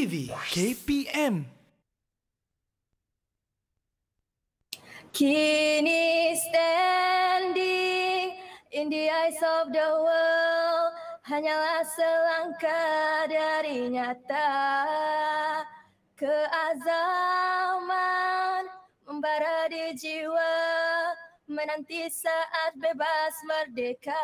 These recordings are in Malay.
Navy KPM. Kini standing in the eyes of the world hanyalah selangkah dari nyata keazaman membara di jiwa menanti saat bebas merdeka.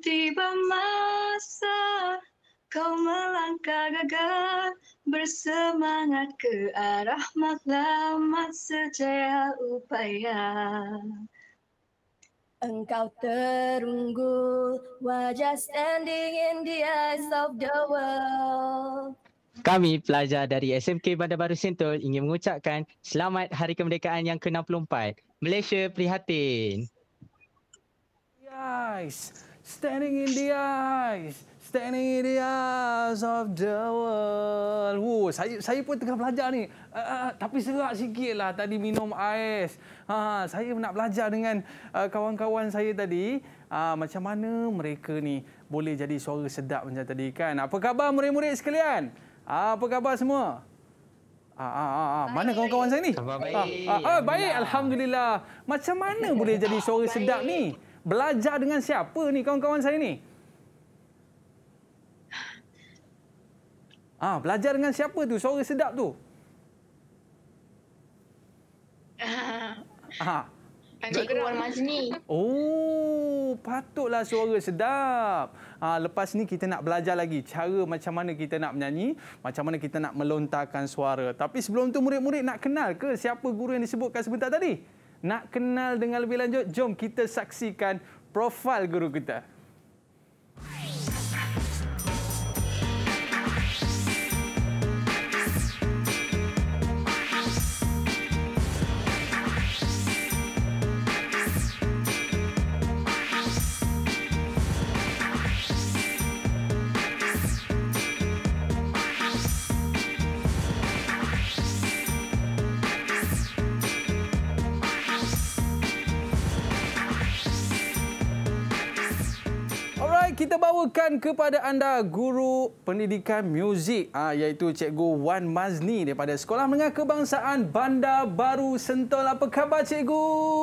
tiba masa kau melangkah gagah bersemangat ke arah matlamat sejaya upaya. Engkau terunggul wajah standing in the eyes of the world. Kami pelajar dari SMK Bandar Baru Sentul ingin mengucapkan selamat Hari Kemerdekaan yang ke-64. Malaysia prihatin. Guys. Standing in the eyes. Standing in the eyes of the world. Woo, saya, saya pun tengah belajar ni. Uh, tapi serak sikit lah tadi minum ais. Ha, saya nak belajar dengan kawan-kawan uh, saya tadi. Uh, macam mana mereka ni boleh jadi suara sedap macam tadi kan. Apa khabar murid-murid sekalian? Uh, apa khabar semua? Ah, ah, ah, ah. Mana kawan-kawan saya ni? Baik. Ah, ah, ah, baik, Alhamdulillah. Macam mana boleh jadi suara sedap ni? Belajar dengan siapa ni kawan-kawan saya ni? Ah, belajar dengan siapa tu? Suara sedap tu. Ah. Cikgu Wan Mazni. Oh, patutlah suara sedap. Ah, lepas ni kita nak belajar lagi cara macam mana kita nak menyanyi, macam mana kita nak melontarkan suara. Tapi sebelum tu murid-murid nak kenal ke siapa guru yang disebutkan sebentar tadi? Ah, nak kenal dengan lebih lanjut? Jom kita saksikan profil guru kita. bawakan kepada anda guru pendidikan muzik ah, iaitu Cikgu Wan Mazni daripada Sekolah Menengah Kebangsaan Bandar Baru Sentul. Apa khabar Cikgu?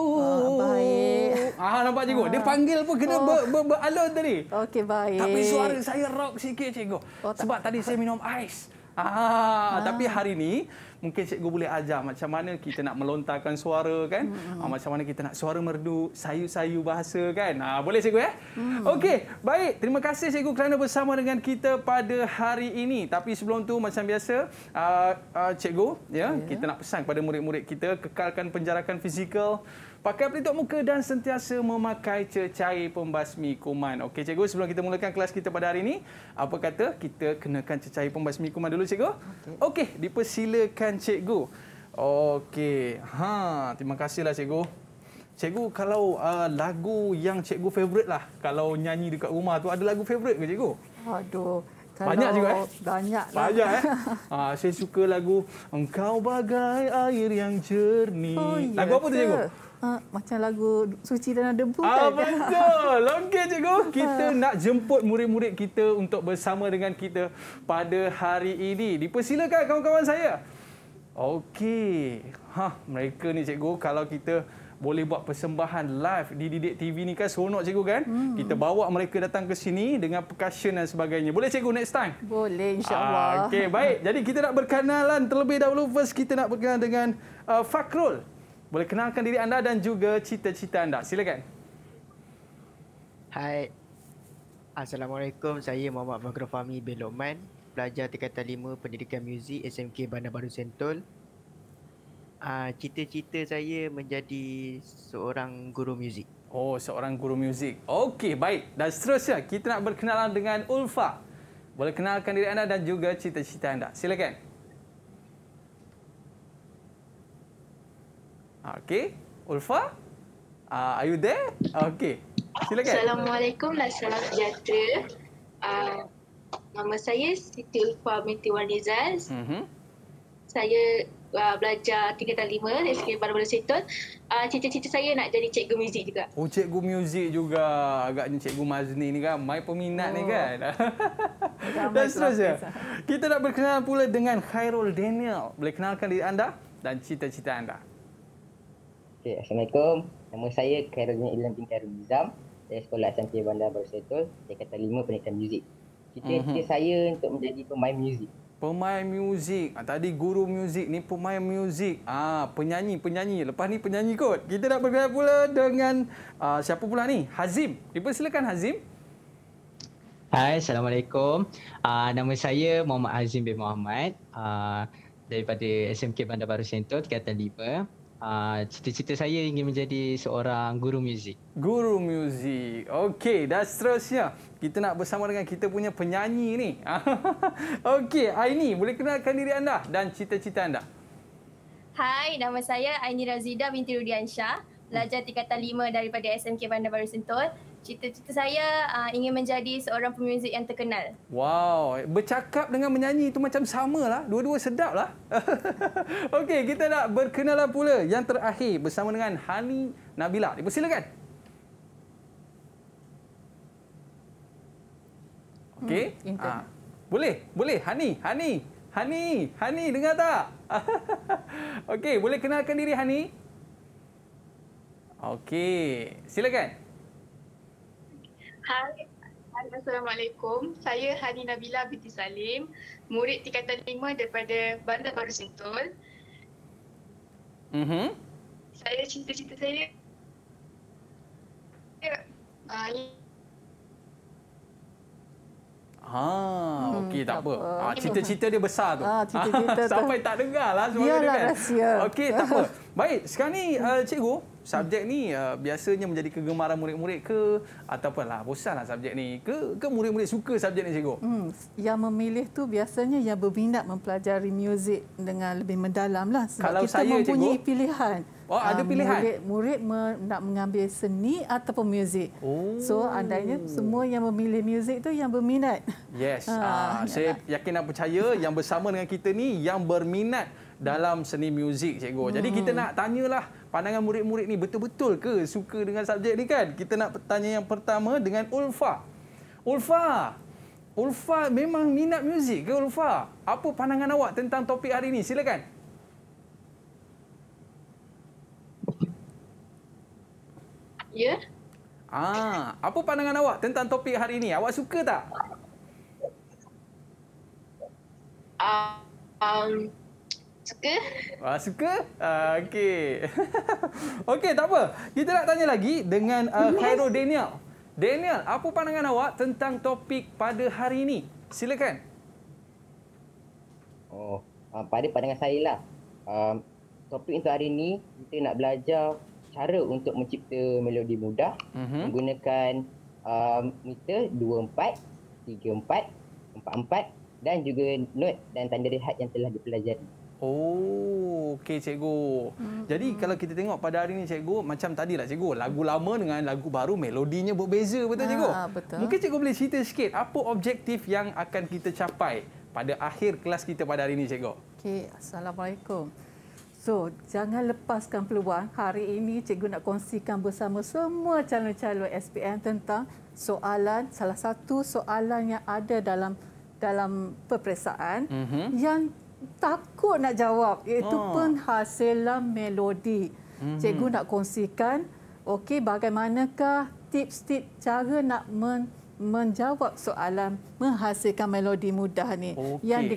Oh, baik. Ah, nampak Cikgu? Ah. Dia panggil pun kena oh. ber, ber, beralun tadi. Okey, baik. Tapi suara saya rock sikit Cikgu. Oh, Sebab tadi saya minum ais. Ah, ah. Tapi hari ini mungkin cikgu boleh ajar macam mana kita nak melontarkan suara kan hmm. Ah, macam mana kita nak suara merdu sayu-sayu bahasa kan ha, boleh cikgu ya eh? hmm. okey baik terima kasih cikgu kerana bersama dengan kita pada hari ini tapi sebelum tu macam biasa uh, uh, cikgu ya yeah. kita nak pesan kepada murid-murid kita kekalkan penjarakan fizikal Pakai pelitup muka dan sentiasa memakai cecair pembasmi kuman. Okey cikgu, sebelum kita mulakan kelas kita pada hari ini, apa kata kita kenakan cecair pembasmi kuman dulu cikgu? Okey, okay, dipersilakan silakan cikgu. Okey. Ha, terima kasihlah cikgu. Cikgu kalau uh, lagu yang cikgu favorite lah kalau nyanyi dekat rumah tu ada lagu favorite ke cikgu? Aduh. Kalau banyak juga eh. Banyak. Lah. Banyak eh. Ha, saya suka lagu Engkau bagai air yang jernih. Oh, ya lagu apa tu cikgu? Ha, macam lagu suci dan debu ah, kan? Betul. Okey cikgu. Kita ha. nak jemput murid-murid kita untuk bersama dengan kita pada hari ini. Dipersilakan kawan-kawan saya. Okey. Ha, mereka ni cikgu kalau kita boleh buat persembahan live di Didik TV ni kan seronok cikgu kan? Hmm. Kita bawa mereka datang ke sini dengan percussion dan sebagainya. Boleh cikgu next time? Boleh insya-Allah. Ah, Okey, baik. Jadi kita nak berkenalan terlebih dahulu first kita nak berkenalan dengan uh, Fakrul. Boleh kenalkan diri anda dan juga cita-cita anda. Silakan. Hai. Assalamualaikum. Saya Muhammad Fakrul Fahmi bin Loman pelajar tingkatan 5 pendidikan muzik SMK Bandar Baru Sentul. Uh, cita-cita saya menjadi seorang guru muzik. Oh, seorang guru muzik. Okey, baik. Dan seterusnya, kita nak berkenalan dengan Ulfa. Boleh kenalkan diri anda dan juga cita-cita anda. Silakan. Ah, okey, Ulfa. Uh, are you there? Okey. Silakan. Assalamualaikum dan salam sejahtera. Uh, Nama saya Siti Ulfa binti Warnizaz. Mm -hmm. Saya uh, belajar tingkatan lima di sekolah Barat Barat Setun. Uh, Cita-cita saya nak jadi cikgu muzik juga. Oh, cikgu muzik juga. Agaknya cikgu Mazni ni kan. Mai peminat oh. ni kan. Dan seterusnya, kita nak berkenalan pula dengan Khairul Daniel. Boleh kenalkan diri anda dan cita-cita anda. Okay, Assalamualaikum. Nama saya Khairul Daniel Ilham bin Khairul Saya sekolah SMP Bandar Barat Setun. Saya kata lima pendidikan muzik cita-cita mm-hmm. saya untuk menjadi pemain muzik. Pemain muzik. Ah, tadi guru muzik ni pemain muzik. Ah, penyanyi, penyanyi. Lepas ni penyanyi kot. Kita nak berbincang pula dengan uh, siapa pula ni? Hazim. Dipersilakan Hazim. Hai, Assalamualaikum. Uh, nama saya Muhammad Hazim bin Muhammad. Uh, daripada SMK Bandar Baru Sentul, Tingkatan 5. Uh, cita-cita saya ingin menjadi seorang guru muzik. Guru muzik. Okey, dan seterusnya kita nak bersama dengan kita punya penyanyi ni. Okey, Aini, boleh kenalkan diri anda dan cita-cita anda. Hai, nama saya Aini Razida binti Rudiansyah, pelajar tingkatan 5 daripada SMK Bandar Baru Sentul. Cita-cita saya uh, ingin menjadi seorang pemuzik yang terkenal. Wow, bercakap dengan menyanyi itu macam lah, Dua-dua sedap lah. Okey, kita nak berkenalan pula yang terakhir bersama dengan Hani Nabila. Dipersilakan. Silakan. Okey. Hmm, ha. Boleh, boleh. Hani, Hani. Hani, Hani dengar tak? Okey, boleh kenalkan diri Hani? Okey, silakan. Hai, Assalamualaikum. Saya Hani Nabila binti Salim, murid tingkatan 5 daripada Bandar Baru Sentul. Mhm. Saya cita-cita saya Ya, Ha, hmm, okey tak, tak apa. apa. Ha, cerita-cerita dia besar tu. Ha, ah, ah, cerita-cerita sampai tak dengar semua dia kan. rahsia. Okey, tak apa. Baik, sekarang ni uh, cikgu, subjek ni uh, biasanya menjadi kegemaran murid-murid ke ataupun lah bosanlah subjek ni ke ke murid-murid suka subjek ni cikgu? Hmm, yang memilih tu biasanya yang berminat mempelajari muzik dengan lebih mendalam lah. Sebab Kalau kita saya, mempunyai cikgu, pilihan. Oh, ada ah, pilihan. Murid-murid nak mengambil seni ataupun muzik. Oh. So, andainya semua yang memilih muzik tu yang berminat. Yes. Ha, ha, saya nak. yakin dan percaya yang bersama dengan kita ni yang berminat dalam seni muzik, cikgu. Hmm. Jadi kita hmm. nak tanyalah pandangan murid-murid ni betul-betul ke suka dengan subjek ni kan? Kita nak tanya yang pertama dengan Ulfa. Ulfa. Ulfa memang minat muzik ke Ulfa? Apa pandangan awak tentang topik hari ini? Silakan. Ya. Ah, apa pandangan awak tentang topik hari ini? Awak suka tak? Ah, um, suka. Ah, suka? Ah, Okey. Okey, tak apa. Kita nak tanya lagi dengan uh, Khairul Daniel. Daniel, apa pandangan awak tentang topik pada hari ini? Silakan. Oh, uh, pada pandangan saya lah. Um, topik untuk hari ini, kita nak belajar cara untuk mencipta melodi mudah uh-huh. menggunakan um, meter 2 4 3 4 dan juga note dan tanda rehat yang telah dipelajari. Oh, okey cikgu. Mhm. Jadi kalau kita tengok pada hari ini cikgu, macam tadi lah cikgu, lagu lama dengan lagu baru melodinya berbeza betul ah, cikgu? Ha, betul. Mungkin cikgu boleh cerita sikit apa objektif yang akan kita capai pada akhir kelas kita pada hari ini cikgu? Okey, Assalamualaikum. So, jangan lepaskan peluang. Hari ini cikgu nak kongsikan bersama semua calon-calon SPM tentang soalan, salah satu soalan yang ada dalam dalam peperiksaan mm-hmm. yang takut nak jawab iaitu oh. penghasilan melodi. Mm-hmm. Cikgu nak kongsikan okey bagaimanakah tips-tips cara nak men menjawab soalan menghasilkan melodi mudah ni okay. yang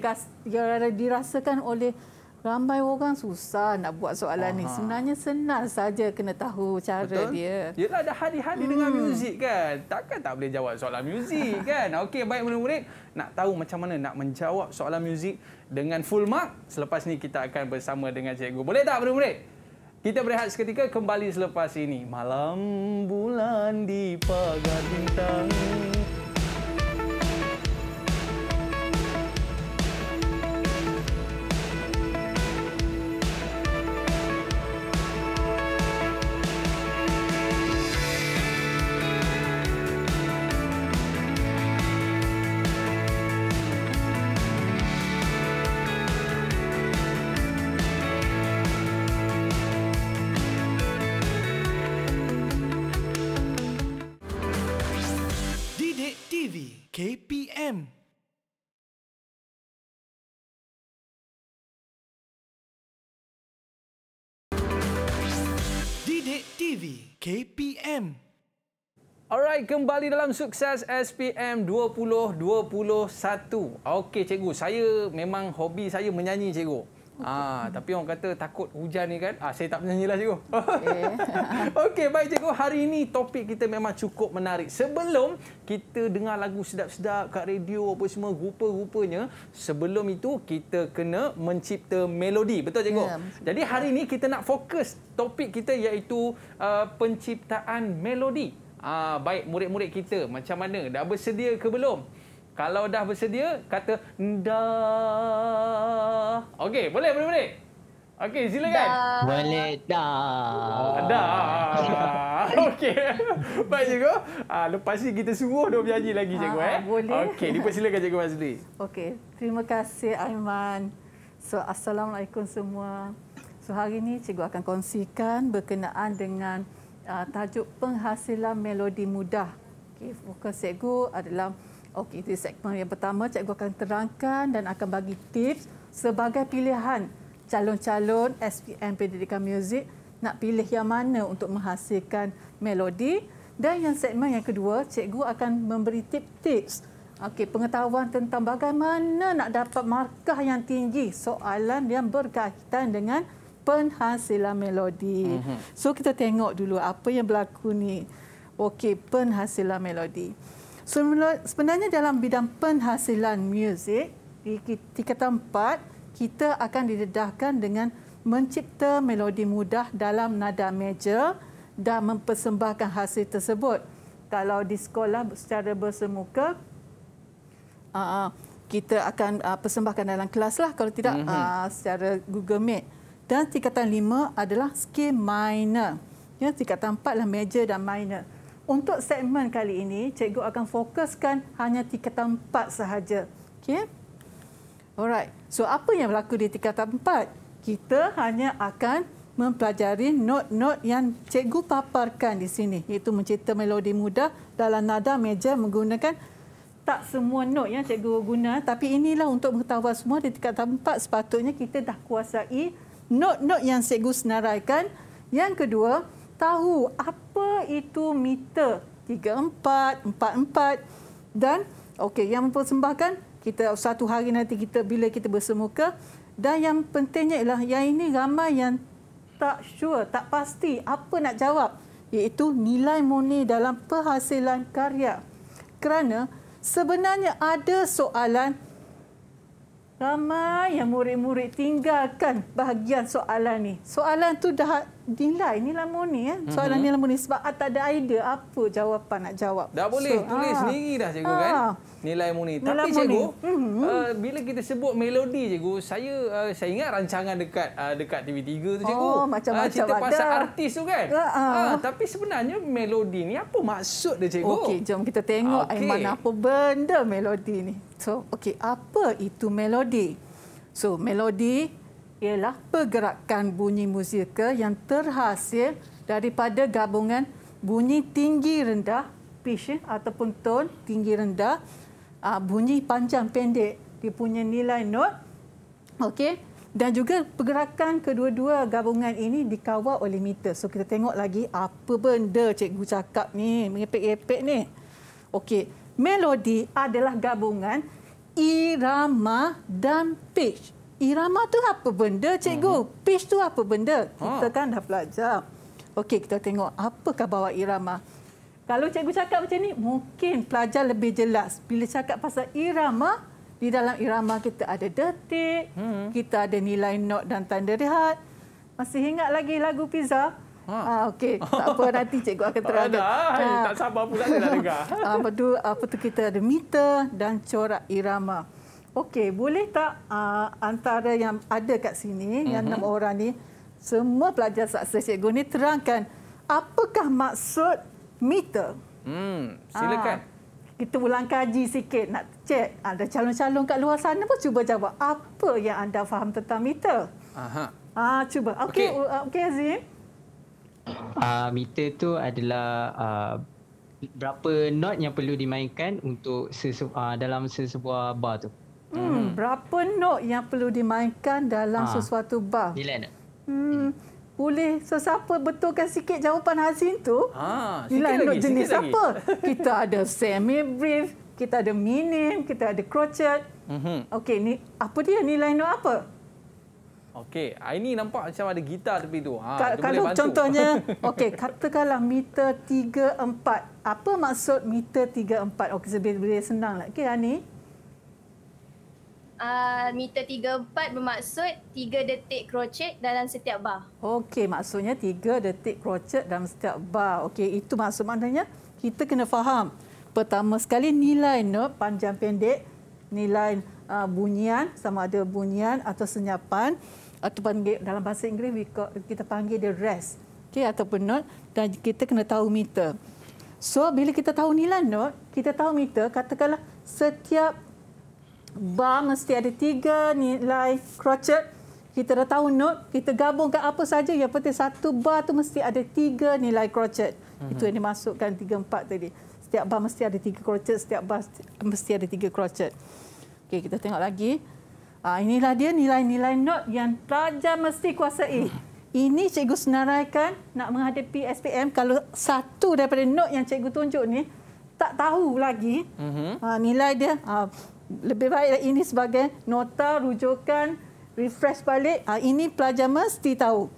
dirasakan oleh Ramai orang susah nak buat soalan ni. Sebenarnya senang saja kena tahu cara Betul? dia. Yelah ada hari-hari hmm. dengan muzik kan. Takkan tak boleh jawab soalan muzik kan. Okey, baik murid-murid. Nak tahu macam mana nak menjawab soalan muzik dengan full mark? Selepas ni kita akan bersama dengan cikgu. Boleh tak murid-murid? Kita berehat seketika kembali selepas ini. Malam bulan di pagar bintang. KPM. Alright, kembali dalam sukses SPM 2021. Okey, cikgu. Saya memang hobi saya menyanyi, cikgu. Ah, tapi orang kata takut hujan ni kan. Ah, saya tak menyanyi lah cikgu. Okey. Eh. Okey, baik cikgu. Hari ini topik kita memang cukup menarik. Sebelum kita dengar lagu sedap-sedap kat radio apa semua, rupa-rupanya, sebelum itu kita kena mencipta melodi. Betul cikgu? Yeah. Ya, Jadi hari ini kita nak fokus topik kita iaitu uh, penciptaan melodi. Ah, baik murid-murid kita macam mana? Dah bersedia ke belum? Kalau dah bersedia, kata dah. Okey, boleh, boleh, boleh. Okey, silakan. Da. Boleh dah. Oh, dah. Okey. Baik, cikgu. Ah, lepas ni kita suruh dia menyanyi lagi, cikgu. Ah, eh. Ah, boleh. Okey, dipersilakan cikgu Mazli. Okey, terima kasih Aiman. So, Assalamualaikum semua. So, hari ini cikgu akan kongsikan berkenaan dengan uh, tajuk penghasilan melodi mudah. Okey, fokus cikgu adalah Okey, di segmen yang pertama, cikgu akan terangkan dan akan bagi tips sebagai pilihan calon-calon SPM Pendidikan Muzik nak pilih yang mana untuk menghasilkan melodi. Dan yang segmen yang kedua, cikgu akan memberi tips-tips okay, pengetahuan tentang bagaimana nak dapat markah yang tinggi soalan yang berkaitan dengan penghasilan melodi. Mhm. So kita tengok dulu apa yang berlaku ni. Okey, penghasilan melodi. Sebenarnya dalam bidang penghasilan muzik, di tiga tempat kita akan didedahkan dengan mencipta melodi mudah dalam nada major dan mempersembahkan hasil tersebut. Kalau di sekolah secara bersemuka, uh, kita akan uh, persembahkan dalam kelas. lah, Kalau tidak, mhm. uh, secara Google Meet. Dan tingkatan lima adalah skill minor. Ya, tingkatan empat adalah major dan minor. Untuk segmen kali ini, cikgu akan fokuskan hanya tiga tempat sahaja. Okey? Alright. So, apa yang berlaku di tiga tempat? Kita hanya akan mempelajari note-note yang cikgu paparkan di sini. Iaitu mencipta melodi mudah dalam nada meja menggunakan tak semua note yang cikgu guna. Tapi inilah untuk mengetahui semua di tingkatan tempat. sepatutnya kita dah kuasai note-note yang cikgu senaraikan. Yang kedua, tahu apa itu meter 3444 44, dan okey yang mempersembahkan kita satu hari nanti kita bila kita bersemuka dan yang pentingnya ialah yang ini ramai yang tak sure tak pasti apa nak jawab iaitu nilai monet dalam perhasilan karya kerana sebenarnya ada soalan ramai yang murid-murid tinggalkan bahagian soalan ni. Soalan tu dah nilai ni lah moni ya. Soalan mm-hmm. ni lah moni sebab ah, tak ada idea apa jawapan nak jawab. Dah boleh tulis aa. Ah. sendiri dah cikgu aa. kan. Ah. Nilai moni. Tapi nilai cikgu mm-hmm. uh, bila kita sebut melodi cikgu saya uh, saya ingat rancangan dekat uh, dekat TV3 tu cikgu. Oh macam-macam uh, cerita ada. pasal artis tu kan. Uh, tapi sebenarnya melodi ni apa maksud dia cikgu? Okey jom kita tengok okay. mana apa benda melodi ni. So, okey, apa itu melodi? So, melodi ialah pergerakan bunyi muzika yang terhasil daripada gabungan bunyi tinggi rendah pitch eh, ataupun tone tinggi rendah ah, bunyi panjang pendek dia punya nilai note okey dan juga pergerakan kedua-dua gabungan ini dikawal oleh meter so kita tengok lagi apa benda cikgu cakap ni mengepek-epek ni okey melodi adalah gabungan irama dan pitch. Irama tu apa benda, cikgu? Mhm. Pitch tu apa benda? Ha. Kita kan dah belajar. Okey, kita tengok apakah bawa irama. Kalau cikgu cakap macam ni, mungkin pelajar lebih jelas. Bila cakap pasal irama, di dalam irama kita ada detik, hmm. kita ada nilai not dan tanda rehat. Masih ingat lagi lagu pizza? Ha. Ha, ah, Okey, tak apa nanti cikgu akan terangkan. Ada, ha. tak sabar pula dia nak dengar. Ha, berdua, apa tu kita ada meter dan corak irama. Okey, boleh tak uh, antara yang ada kat sini, mm-hmm. yang mhm. enam orang ni, semua pelajar sukses cikgu ni terangkan apakah maksud meter? Hmm, silakan. Ha. Kita ulang kaji sikit nak cek. Ada calon-calon kat luar sana pun cuba jawab apa yang anda faham tentang meter. Aha. Ah, cuba. Okey, okey okay, Azim uh, meter tu adalah uh, berapa not yang perlu dimainkan untuk sesu, uh, dalam sesebuah bar tu. Hmm, mhm. berapa not yang perlu dimainkan dalam ha. sesuatu bar? Nilan. Hmm. Boleh sesiapa betulkan sikit jawapan Hazin tu? Ha, Nilan not lagi, jenis apa? Kita ada semi brief, kita ada minim, kita ada crochet. Mhm. Okey, ni apa dia nilai not apa? Okey, ini nampak macam ada gitar tepi tu. Ha, Ka kalau contohnya, okey, katakanlah meter 3-4. Apa maksud meter 3-4? Okey, sebenarnya senang lah. Okey, Ani. Uh, meter 3-4 bermaksud 3 detik crochet dalam setiap bar. Okey, maksudnya 3 detik crochet dalam setiap bar. Okey, itu maksud maknanya kita kena faham. Pertama sekali nilai no, panjang pendek, nilai uh, bunyian sama ada bunyian atau senyapan ataupun dalam bahasa Inggeris kita panggil dia rest okay, ataupun not dan kita kena tahu meter. So bila kita tahu nilai not, kita tahu meter katakanlah setiap bar mesti ada tiga nilai crochet. Kita dah tahu not, kita gabungkan apa saja yang penting satu bar tu mesti ada tiga nilai crochet. Mm-hmm. Itu yang dimasukkan tiga empat tadi. Setiap bar mesti ada tiga crochet, setiap bar mesti ada tiga crochet. Okey, kita tengok lagi. Ha, inilah dia nilai-nilai not yang pelajar mesti kuasai. Hmm. Ini cikgu senaraikan nak menghadapi SPM kalau satu daripada not yang cikgu tunjuk ni tak tahu lagi ha, nilai dia ha, lebih baik lah ini sebagai nota rujukan refresh balik ha, ini pelajar mesti tahu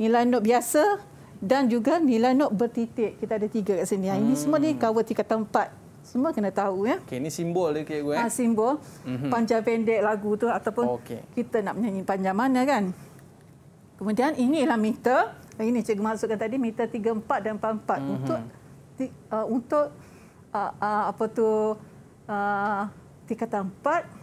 nilai not biasa dan juga nilai not bertitik kita ada tiga kat sini ha, ini hmm. semua ni cover tingkat tempat semua kena tahu ya. Okey, ini simbol dia cikgu eh. Ah, simbol. Mm-hmm. Panjang pendek lagu tu ataupun okay. kita nak menyanyi panjang mana kan. Kemudian inilah meter. Eh, ini cikgu masukkan tadi meter 3 4 dan 4 4 mm-hmm. untuk uh, untuk uh, uh, apa tu uh, tingkatan 4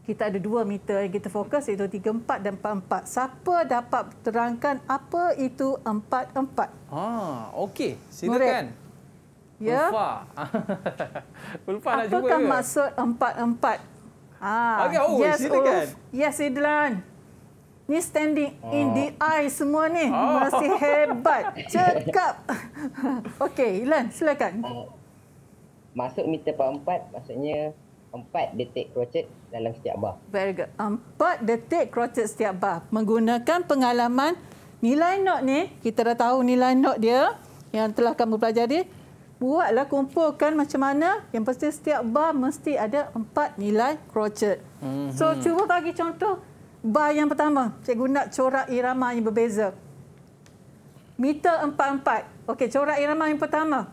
kita ada dua meter yang kita fokus iaitu tiga empat dan empat empat. Siapa dapat terangkan apa itu empat empat? Ah, okey. Silakan. Murid. Ya. Ulfa. Ulfa nak jumpa. Apakah maksud empat-empat? Ah. Okay, oh, yes, kan? Ulf. Yes, Idlan. Ni standing oh. in the oh. eye semua ni. Oh. Masih hebat. Cekap. Okey, Ilan, silakan. Oh. Masuk meter per empat, maksudnya empat detik crochet dalam setiap bar. Very good. Empat detik crochet setiap bar. Menggunakan pengalaman nilai not ni, kita dah tahu nilai not dia yang telah kamu pelajari buatlah kumpulkan macam mana yang pasti setiap bar mesti ada empat nilai crochet. Mm-hmm. So cuba bagi contoh bar yang pertama. saya guna corak irama yang berbeza. Meter empat-empat. Okey, corak irama yang pertama.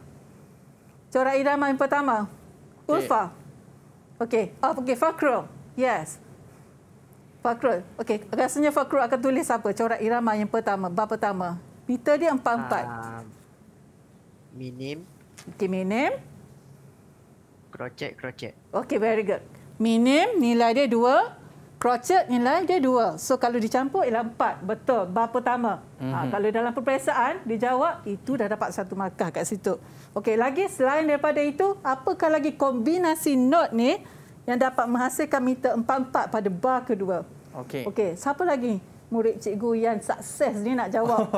Corak irama yang pertama. Ulfa. Okey. Okay. Oh, okey. Fakrul. Yes. Fakro. Okey. Rasanya Fakro akan tulis apa? Corak irama yang pertama. Bar pertama. Meter dia empat-empat. Uh, minim Okay, my name. Crochet, crochet. Okay, very good. My nilai dia dua. Crochet, nilai dia dua. So, kalau dicampur, ialah empat. Betul, bar pertama. Mm -hmm. ha, mhm. kalau dalam perperiksaan, dijawab itu dah dapat satu markah kat situ. Okey, lagi selain daripada itu, apakah lagi kombinasi note ni yang dapat menghasilkan meter empat-empat pada bar kedua? Okey. Okey, siapa lagi? murid cikgu yang sukses ni nak jawab.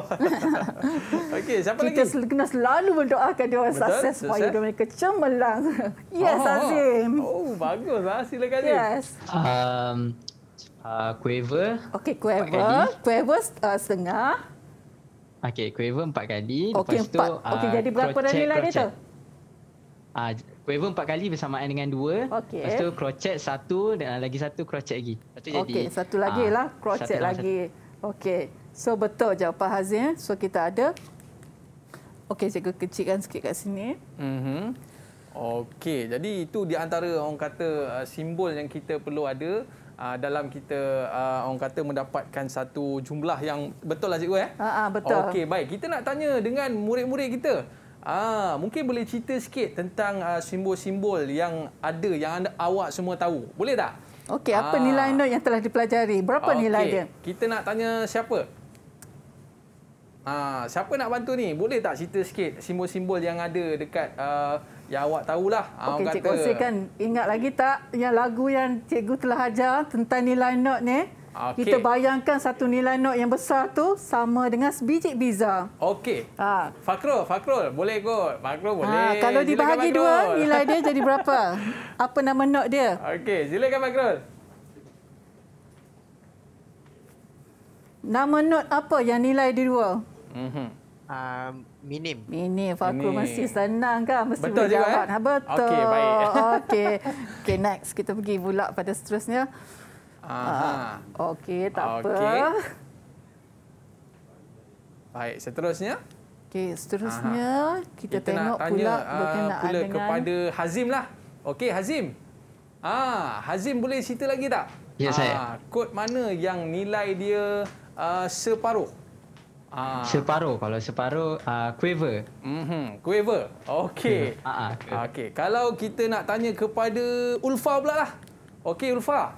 Okey, siapa kita lagi? Kita kena selalu mendoakan dia orang sukses supaya dia mereka cemerlang. Yes, oh, oh, Azim. Oh, bagus. Ha. Ah, Silakan Azim. Yes. Um, uh, Quaver. Okey, Quaver. Quaver uh, setengah. Okey, Quaver empat kali. Okey, empat. Okey, uh, jadi berapa dah nilai dia tu? Quaver empat kali bersamaan dengan dua. Okay. Lepas tu crochet satu dan lagi satu crochet lagi. Lepas jadi. Okay. Satu lagi ah, lah crochet lagi. Okey. So betul jawapan Hazim. So kita ada. Okey cikgu kecilkan sikit kat sini. Mm -hmm. Okey. Jadi itu di antara orang kata uh, simbol yang kita perlu ada uh, dalam kita uh, orang kata mendapatkan satu jumlah yang betul lah cikgu eh? Ha, ha, betul. Okey baik. Kita nak tanya dengan murid-murid kita. Ah, mungkin boleh cerita sikit tentang uh, simbol-simbol yang ada yang anda awak semua tahu. Boleh tak? Okey, apa ah. nilai note yang telah dipelajari? Berapa okay. nilai dia? Kita nak tanya siapa? Ah, siapa nak bantu ni? Boleh tak cerita sikit simbol-simbol yang ada dekat uh, yang awak tahulah. Ah, Okey, cikgu kan Ingat lagi tak yang lagu yang cikgu telah ajar tentang nilai note ni? Okay. Kita bayangkan satu nilai not yang besar tu sama dengan sebiji biza. Okey. Ha. fakro, fakro, boleh kot. fakro ha, boleh. Ha. Kalau dibahagi dua, nilai dia jadi berapa? Apa nama not dia? Okey, silakan fakro. Nama not apa yang nilai dia dua? Mm-hmm. Um. Minim. Minim. Fakul masih senang kan? Mesti Betul juga, jawab. Eh? Ha, betul. Okey, baik. Okey. Okey, next. Kita pergi pula pada seterusnya. Ah, okey, tak okay. apa. Baik, seterusnya. Okey, seterusnya Aha. kita, kita tengok tanya, pula berkenaan ah, pula dengan... kepada Hazim lah. Okey, Hazim. Ah, Hazim boleh cerita lagi tak? Ya, ah, saya. Kod mana yang nilai dia uh, separuh? Ah. Separuh. Kalau separuh, uh, quaver. Mm -hmm. Quaver. Okey. Okay. Kalau kita nak tanya kepada Ulfa pula lah. Okey, Ulfa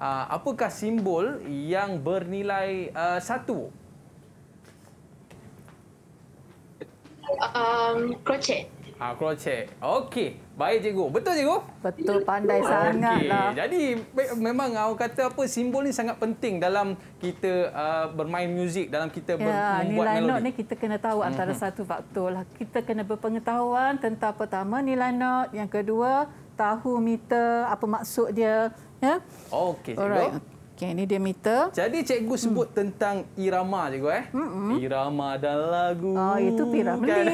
uh, apakah simbol yang bernilai uh, satu? Um, crochet. Ah, crochet. Okey. Baik, cikgu. Betul, cikgu? Betul. Pandai okay. sangatlah. Jadi, memang awak kata apa, simbol ini sangat penting dalam kita uh, bermain muzik, dalam kita ya, membuat melodi. Nilai not ni kita kena tahu antara mm -hmm. satu faktor. Lah. Kita kena berpengetahuan tentang pertama nilai not, yang kedua, tahu meter, apa maksud dia, ya. Oh, okey cikgu. Alright. Okay, ini dia meter. Jadi cikgu hmm. sebut hmm. tentang irama cikgu eh. Hmm. Irama dan lagu. Ah oh, itu piramid. Kan?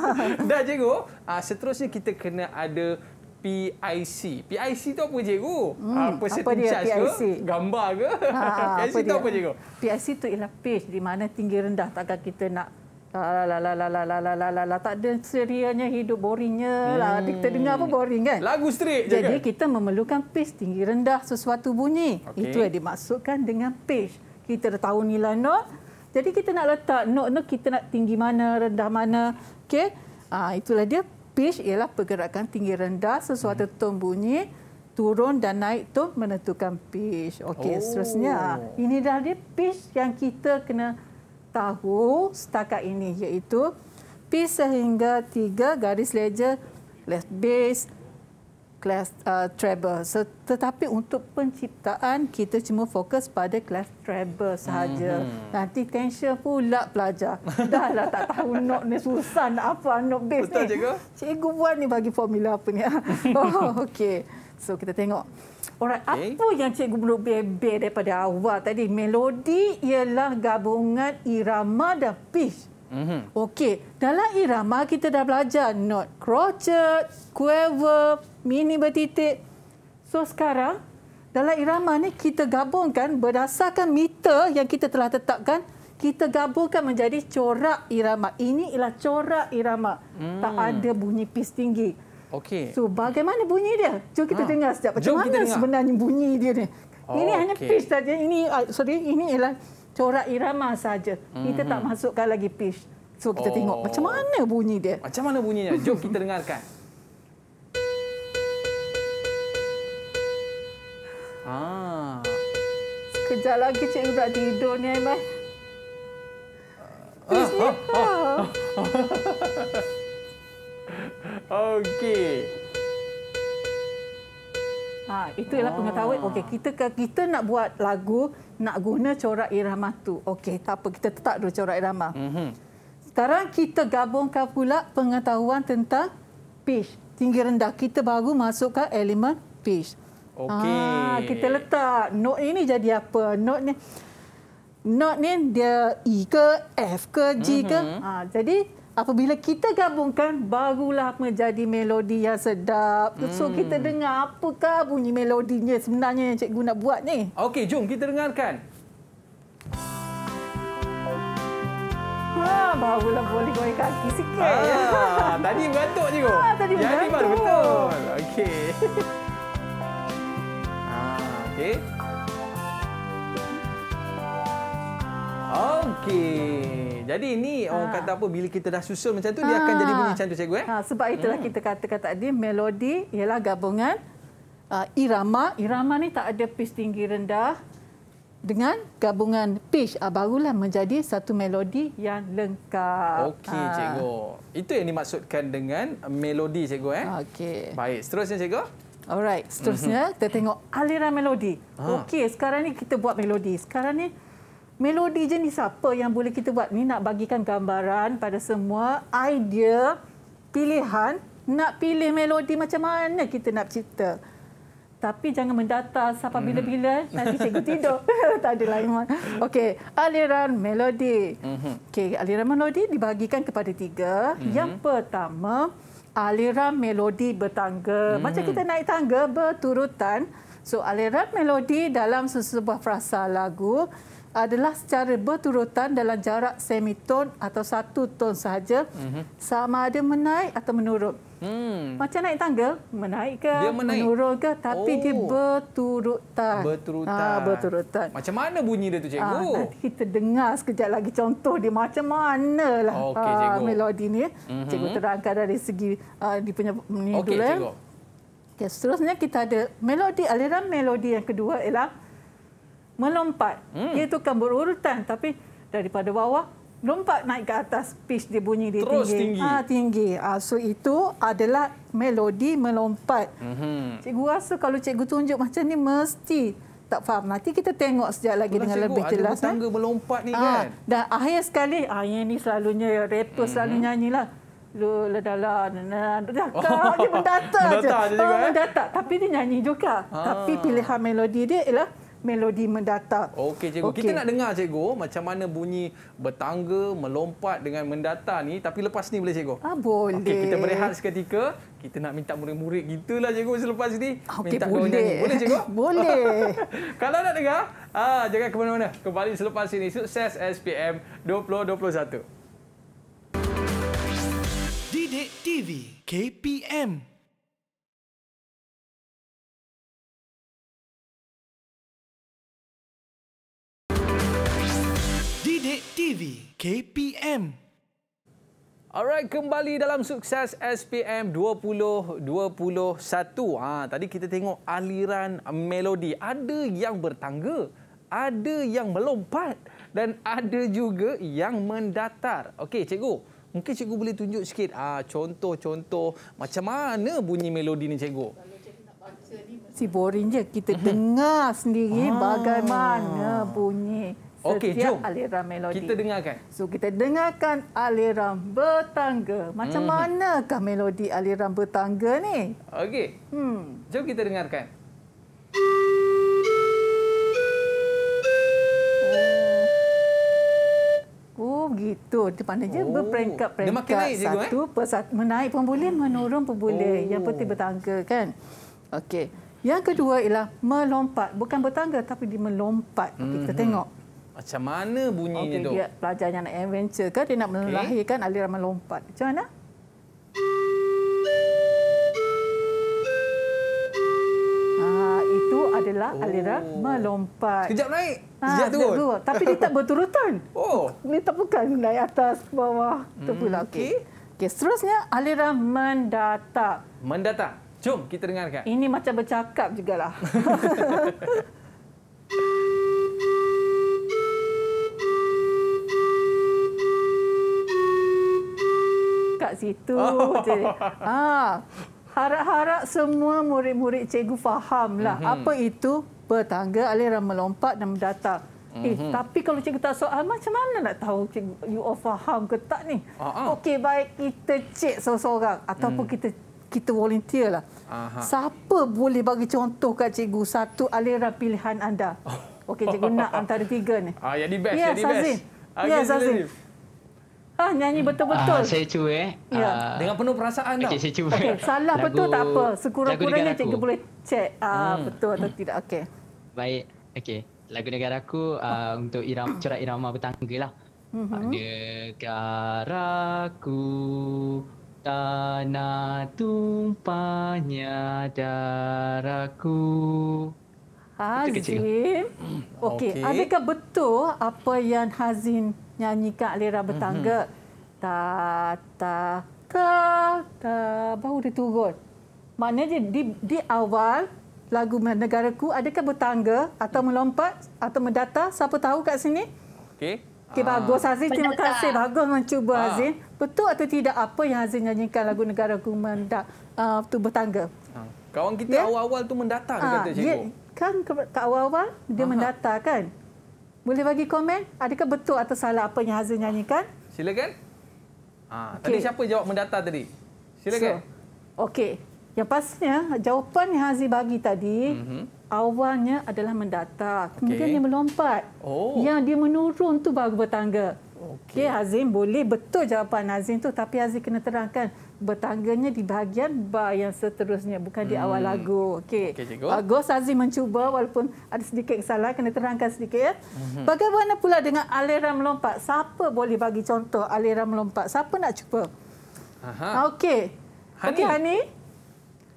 Dah cikgu. Ah seterusnya kita kena ada PIC. PIC tu apa cikgu? Hmm. Ah, apa setiap PIC? Ke? Gambar ke? Ha, ah, PIC apa tu dia? apa cikgu? PIC tu ialah page di mana tinggi rendah takkan kita nak tak lah, lah, lah, lah, lah, lah, lah, lah, lah, lah. Tak ada serianya hidup boringnya lah. Hmm. Kita dengar pun boring kan? Lagu straight Jadi kan? kita memerlukan pitch tinggi rendah sesuatu bunyi. Okay. Itu yang dimaksudkan dengan pitch. Kita dah tahu nilai note. Jadi kita nak letak note note kita nak tinggi mana, rendah mana. Okey? Ha, itulah dia. Pitch ialah pergerakan tinggi rendah sesuatu hmm. tone bunyi. Turun dan naik tu menentukan pitch. Okey, oh. seterusnya. Ini dah dia pitch yang kita kena tahu setakat ini iaitu P sehingga 3 garis ledger left base, class uh, treble so, tetapi untuk penciptaan kita cuma fokus pada class treble sahaja mm-hmm. nanti tension pula pelajar dah lah tak tahu note ni susah nak apa note bass Betul ni cikgu cikgu buat ni bagi formula apa ni oh, okey so kita tengok Orang okay. apa yang cikgu perlu bebel daripada awal tadi? Melodi ialah gabungan irama dan pitch. Mm -hmm. Okey, dalam irama kita dah belajar not crochet, quaver, mini bertitik. So sekarang dalam irama ni kita gabungkan berdasarkan meter yang kita telah tetapkan kita gabungkan menjadi corak irama. Ini ialah corak irama. Mm. Tak hmm. ada bunyi pis tinggi. Okey. So bagaimana bunyi dia? Jom kita ha. dengar sekejap. Macam mana dengar. sebenarnya bunyi dia ni? Oh, ini hanya okay. pitch saja. Ini uh, sorry, ini ialah corak irama saja. Mm-hmm. Kita tak mhm. masukkan lagi pitch. So kita oh. tengok macam mana bunyi dia. Macam mana bunyinya? Jom kita dengarkan. ah. Sekejap lagi Cik Ibrah tidur ni, Aiman. Pitch ah, ni ah, apa? Okey. Ha, itu ialah pengetahuan. Ah. Okey, kita kita nak buat lagu nak guna corak irama tu. Okey, tak apa kita tetap dulu corak irama. Mm -hmm. Sekarang kita gabungkan pula pengetahuan tentang pitch. Tinggi rendah kita baru masukkan elemen pitch. Okey. Ah, kita letak note ini jadi apa? Note ni Note ni dia E ke F ke G ke? Mm -hmm. ha, jadi apabila kita gabungkan barulah menjadi melodi yang sedap. Hmm. So kita dengar apakah bunyi melodinya sebenarnya yang cikgu nak buat ni. Okey, jom kita dengarkan. Wah, barulah boleh goyang kaki sikit. Ha, tadi mengantuk je kau. Ha, ah, tadi mengantuk. Yang ni baru betul. Okey. Ha, okey. Okey. Jadi ini orang ha. kata apa bila kita dah susul macam tu ha. dia akan jadi bunyi macam tu cikgu eh. Ha, sebab itulah hmm. kita kata tadi melodi ialah gabungan uh, irama. Irama ni tak ada pitch tinggi rendah dengan gabungan pitch ah, uh, barulah menjadi satu melodi yang lengkap. Okey ha. cikgu. Itu yang dimaksudkan dengan melodi cikgu eh. Okey. Baik, seterusnya cikgu. Alright, seterusnya mhm. kita tengok aliran melodi. Ha. Okey, sekarang ni kita buat melodi. Sekarang ni melodi jenis apa yang boleh kita buat ni nak bagikan gambaran pada semua idea pilihan nak pilih melodi macam mana kita nak cipta tapi jangan mendata siapa mhm. bila-bila mm. nanti cikgu tidur tak ada lain mohon okey aliran melodi mhm. okey aliran melodi dibagikan kepada tiga mm-hmm. yang pertama aliran melodi bertangga mm. macam kita naik tangga berturutan so aliran melodi dalam sesebuah frasa lagu adalah secara berturutan dalam jarak semiton atau satu ton sahaja mm-hmm. sama ada menaik atau menurun. Hmm. Macam naik tangga, menaik ke, menurun ke tapi oh. dia berturutan. Berturutan. Ha, berturutan. Macam mana bunyi dia tu ah, cikgu? Ha, nanti kita dengar sekejap lagi contoh dia macam manalah. Okay, ha, ah, melodi ni. Mm-hmm. Cikgu terangkan dari segi uh, dia punya ni okay, dulu ya. Okey cikgu. Okay, seterusnya kita ada melodi aliran melodi yang kedua ialah melompat. Hmm. Dia tukar berurutan tapi daripada bawah lompat naik ke atas pitch dia bunyi dia Terus tinggi. tinggi. Ha tinggi. Ha, so itu adalah melodi melompat. Hmm. Cikgu rasa kalau cikgu tunjuk macam ni mesti tak faham. Nanti kita tengok sejak lagi Belum dengan cikgu, lebih jelas. Ada eh. tangga kan? melompat ni ha, kan. Dan akhir sekali, ha, yang ini selalunya rapper hmm. selalu nyanyilah. Lula dala, nana, oh. dia mendata, mendata je. Juga, oh, mendata. Eh? Tapi dia nyanyi juga. Ha. Tapi pilihan melodi dia ialah melodi mendatar. Okey cikgu, okay. kita nak dengar cikgu macam mana bunyi bertangga, melompat dengan mendatar ni tapi lepas ni boleh cikgu? Ah boleh. Okey, kita berehat seketika. Kita nak minta murid-murid gitulah cikgu selepas ni. Ah, okay, minta boleh. Boleh cikgu? boleh. Kalau nak dengar, ah jangan ke mana-mana. Kembali selepas ini sukses SPM 2021. Didik TV KPM TV KPM. Alright, kembali dalam sukses SPM 2021. Ha, tadi kita tengok aliran melodi. Ada yang bertangga, ada yang melompat dan ada juga yang mendatar. Okey, cikgu. Mungkin cikgu boleh tunjuk sikit ha, contoh-contoh ha, macam mana bunyi melodi ni cikgu. Kalau boring je. Kita mhm. dengar sendiri ah. bagaimana bunyi setiap jom. aliran melodi. Kita dengarkan. So kita dengarkan aliran bertangga. Macam hmm. manakah melodi aliran bertangga ni? Okey. Hmm. Jom kita dengarkan. Oh, oh, gitu. Dia pandai oh. berperingkat-peringkat. Eh? Satu eh? persat, menaik pun boleh, hmm. menurun pun boleh. Oh. Yang penting bertangga kan? Okey. Yang kedua ialah melompat. Bukan bertangga tapi dia melompat. Mm -hmm. Kita hmm. tengok. Macam mana bunyi okay, dia tu? Okey, pelajarnya nak adventure ke dia nak okay. melahirkan aliran melompat. Macam mana? Ah, adalah oh. aliran oh. melompat. Sekejap naik, ha, sekejap turun. Dua. Tapi dia tak berturutan. Oh. ni tak bukan naik atas, bawah. Itu hmm. pula. Okay. Okay. Okay, seterusnya, aliran mendata. Mendata. Jom kita dengarkan. Ini macam bercakap juga. situ. Oh. Jadi, ha, harap-harap semua murid-murid cikgu fahamlah mm-hmm. apa itu bertangga aliran melompat dan mendatar. Mm-hmm. Eh, mhm. tapi kalau cikgu tak soal, macam mana nak tahu cikgu, you all faham ke tak ni? Uh-huh. Okey, baik kita cek seorang-seorang ataupun mm. kita kita volunteer lah. Aha. Siapa boleh bagi contoh kat cikgu satu aliran pilihan anda? Oh. Okey, cikgu nak antara tiga ni. Ah, jadi best, yes, jadi best. Okay, yes, Zazin. Zazin. Ah, nyanyi hmm. betul-betul. Ah, saya cuba eh. Ya. Ah, dengan penuh perasaan okay, saya cuba. Okay, salah lagu, betul tak apa. Sekurang-kurangnya cikgu boleh cek ah, hmm. betul atau tidak. okay Baik. okay Lagu negara aku ah, untuk iram, curah irama bertangga lah. Mm-hmm. Negaraku tanah tumpahnya daraku. Hazim. Hmm. Okey, okay. adakah betul apa yang Hazim nyanyi kat lera mhm. bertangga. Ta, ta, ta, ta, baru dia turun. Maknanya di, di awal, lagu negaraku adakah bertangga atau hmm. melompat atau mendata? Siapa tahu kat sini? Okey. Okey, ah. bagus Hazin. Terima kasih. Bagus mencuba Hazin. Ah. Betul atau tidak apa yang Hazin nyanyikan lagu negaraku mendak uh, tu bertangga? Kawan kita ya? awal-awal tu mendata, ha, kata Cikgu. Ya, kan kat awal-awal dia Aha. mendata kan? Boleh bagi komen adakah betul atau salah apa yang Hazil nyanyikan? Silakan. Ha, ah, okay. tadi siapa jawab mendata tadi? Silakan. So, Okey. Yang pastinya jawapan yang Hazil bagi tadi mm-hmm. awalnya adalah mendata. Kemudian okay. dia melompat. Oh. Yang dia menurun tu baru bertangga. Okey, okay, Hazim boleh betul jawapan Hazim tu tapi Hazim kena terangkan bertangganya di bahagian bar yang seterusnya bukan di awal hmm. lagu okey okay, Agus Azim mencuba walaupun ada sedikit salah kena terangkan sedikit ya mm-hmm. bagaimana pula dengan aliran melompat siapa boleh bagi contoh aliran melompat siapa nak cuba aha okey Hani. okey Hani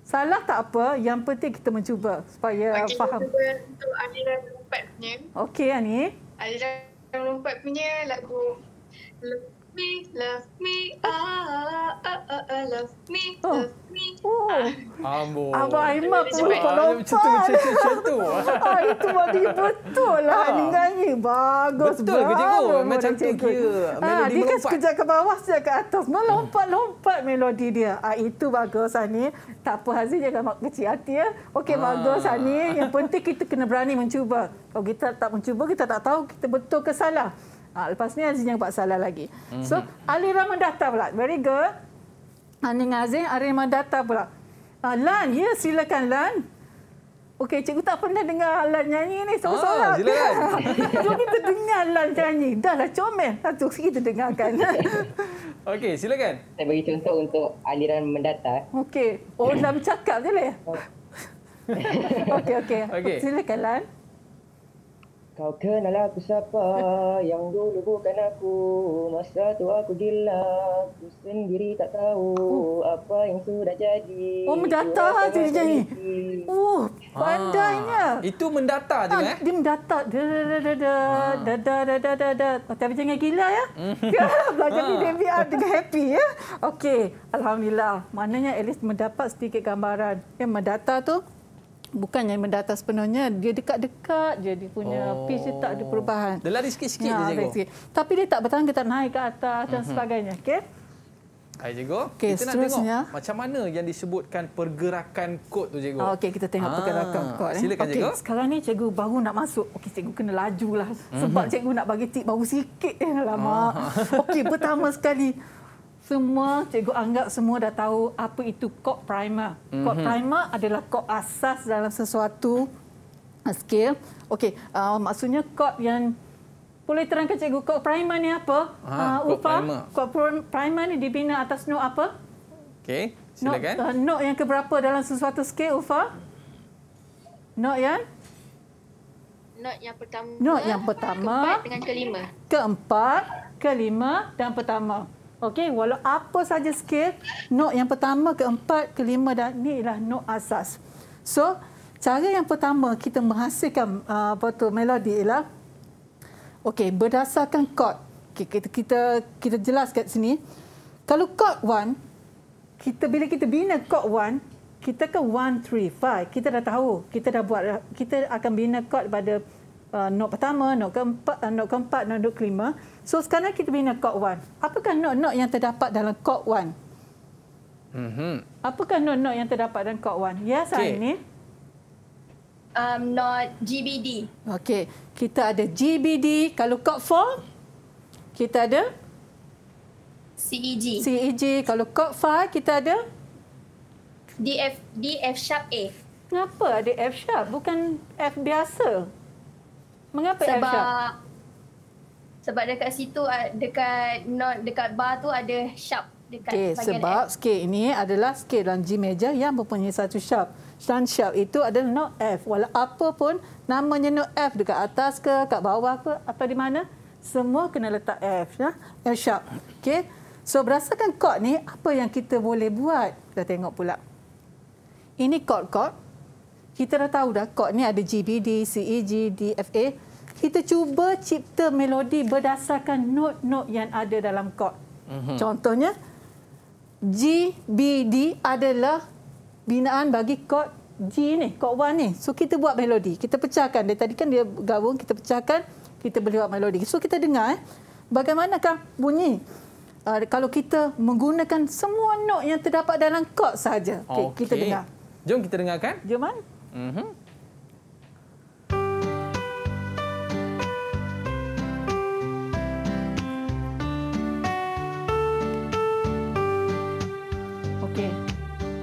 salah tak apa yang penting kita mencuba supaya okay, faham untuk aliran melompat punya okey Hani aliran lompat punya lagu love me, ah, ah, ah, ah, love me, oh. love me. Oh. Ah. Amor. Abang Aiman pun penopan. Macam tu, macam tu, itu, tu. ah, itu body betul lah. Ah. Nyanyi bagus. Betul ke cikgu? Macam tu kira. Ah, dia kan sekejap ke bawah, sekejap ke atas. Melompat-lompat hmm. melodi dia. Ah, itu bagus, Ani. Tak apa, Hazin jangan kecil hati. Ya. Okey, ah. bagus, Ani. Yang penting kita kena berani mencuba. Kalau kita tak mencuba, kita tak tahu kita betul ke salah. Ha, lepas ni Aziz yang buat salah lagi. Mm-hmm. So Ali Rahman datang pula. Very good. Ha, Aning Aziz, Ali Rahman datang pula. Ha, Lan, ya silakan Lan. Okey, cikgu tak pernah dengar Lan nyanyi ni. Sama -sama. Oh, silakan. Jom kita dengar Lan nyanyi. Dah lah, comel. Satu ha, kita dengarkan. Okey, silakan. Saya bagi contoh untuk aliran mendata. Okey. Oh, Lan bercakap je lah ya? Oh. Okey, okey. Okay. Silakan Lan. Kau kenal aku siapa yang dulu bukan aku Masa tu aku gila Aku sendiri tak tahu oh. apa yang sudah jadi Oh mendata tu dia nyanyi Oh ah. pandainya ah, Itu mendata je eh Dia mendata ah. Da da da da da da da da da da da oh, Tapi jangan gila ya, hmm. ya Belajar ah. di DVR dengan happy ya Okey Alhamdulillah Maknanya at least mendapat sedikit gambaran Yang mendata tu bukannya mendata sepenuhnya dia dekat-dekat je dia punya oh. pitch dia tak ada perubahan dia lari sikit-sikit ya, je cikgu tapi dia tak bertahan kita naik ke atas dan mm-hmm. sebagainya okey Hai cikgu, okay, kita seterusnya. nak tengok macam mana yang disebutkan pergerakan kod tu cikgu. Oh, Okey, kita tengok ah, pergerakan kod. Eh. Silakan okay, cikgu. Sekarang ni cikgu baru nak masuk. Okey, cikgu kena laju lah. mm-hmm. cikgu nak bagi tip baru sikit. Eh, lama. Ah. Okey, pertama sekali, semua cikgu anggap semua dah tahu apa itu core primer. Core mm -hmm. primer adalah core asas dalam sesuatu uh, skill. Okey, uh, maksudnya core yang boleh terangkan cikgu core primer ni apa? Ah, uh, core primer. primer ni dibina atas note apa? Okey, silakan. Note, uh, note yang keberapa dalam sesuatu skill Ufa? Note yang Note yang pertama. Note yang pertama keempat dengan kelima. Keempat, kelima dan pertama. Okey, walau apa saja skill, note yang pertama, keempat, kelima dan ni ialah note asas. So, cara yang pertama kita menghasilkan uh, apa tu melodi ialah okey, berdasarkan chord. Okay, kita kita kita jelas kat sini. Kalau chord 1, kita bila kita bina chord 1, kita ke 1 3 5. Kita dah tahu, kita dah buat kita akan bina chord pada uh, note pertama, note keempat, uh, note keempat, note kelima. So sekarang kita bina chord one. Apakah note-note yang terdapat dalam chord one? Mm-hmm. Apakah note-note yang terdapat dalam chord one? Ya okay. ini. Um, note GBD. Okey. Kita ada GBD. Kalau chord four, kita ada? CEG. CEG. Kalau chord five, kita ada? DF, DF sharp A. Kenapa ada F sharp? Bukan F biasa. Mengapa sebab, Sebab sebab dekat situ dekat not dekat bar tu ada sharp dekat okay, sebab F. scale ini adalah scale dalam G major yang mempunyai satu sharp. Dan sharp itu adalah note F. Walau apa pun namanya note F dekat atas ke, kat bawah ke atau di mana, semua kena letak F ya. F sharp. Okay So berdasarkan chord ni apa yang kita boleh buat? Kita tengok pula. Ini chord-chord kita dah tahu dah chord ni ada G, B, D, C, E, G, D, F, A. Kita cuba cipta melodi berdasarkan note-note yang ada dalam chord. Mm-hmm. Contohnya, G, B, D adalah binaan bagi chord G ni, chord 1 ni. So kita buat melodi. Kita pecahkan. Dari tadi kan dia gabung, kita pecahkan. Kita boleh buat melodi. So kita dengar eh, bagaimanakah bunyi. Uh, kalau kita menggunakan semua note yang terdapat dalam chord saja. Okay, okay. Kita dengar. Jom kita dengarkan. Jom. Man. Ah. Mm-hmm. Okay.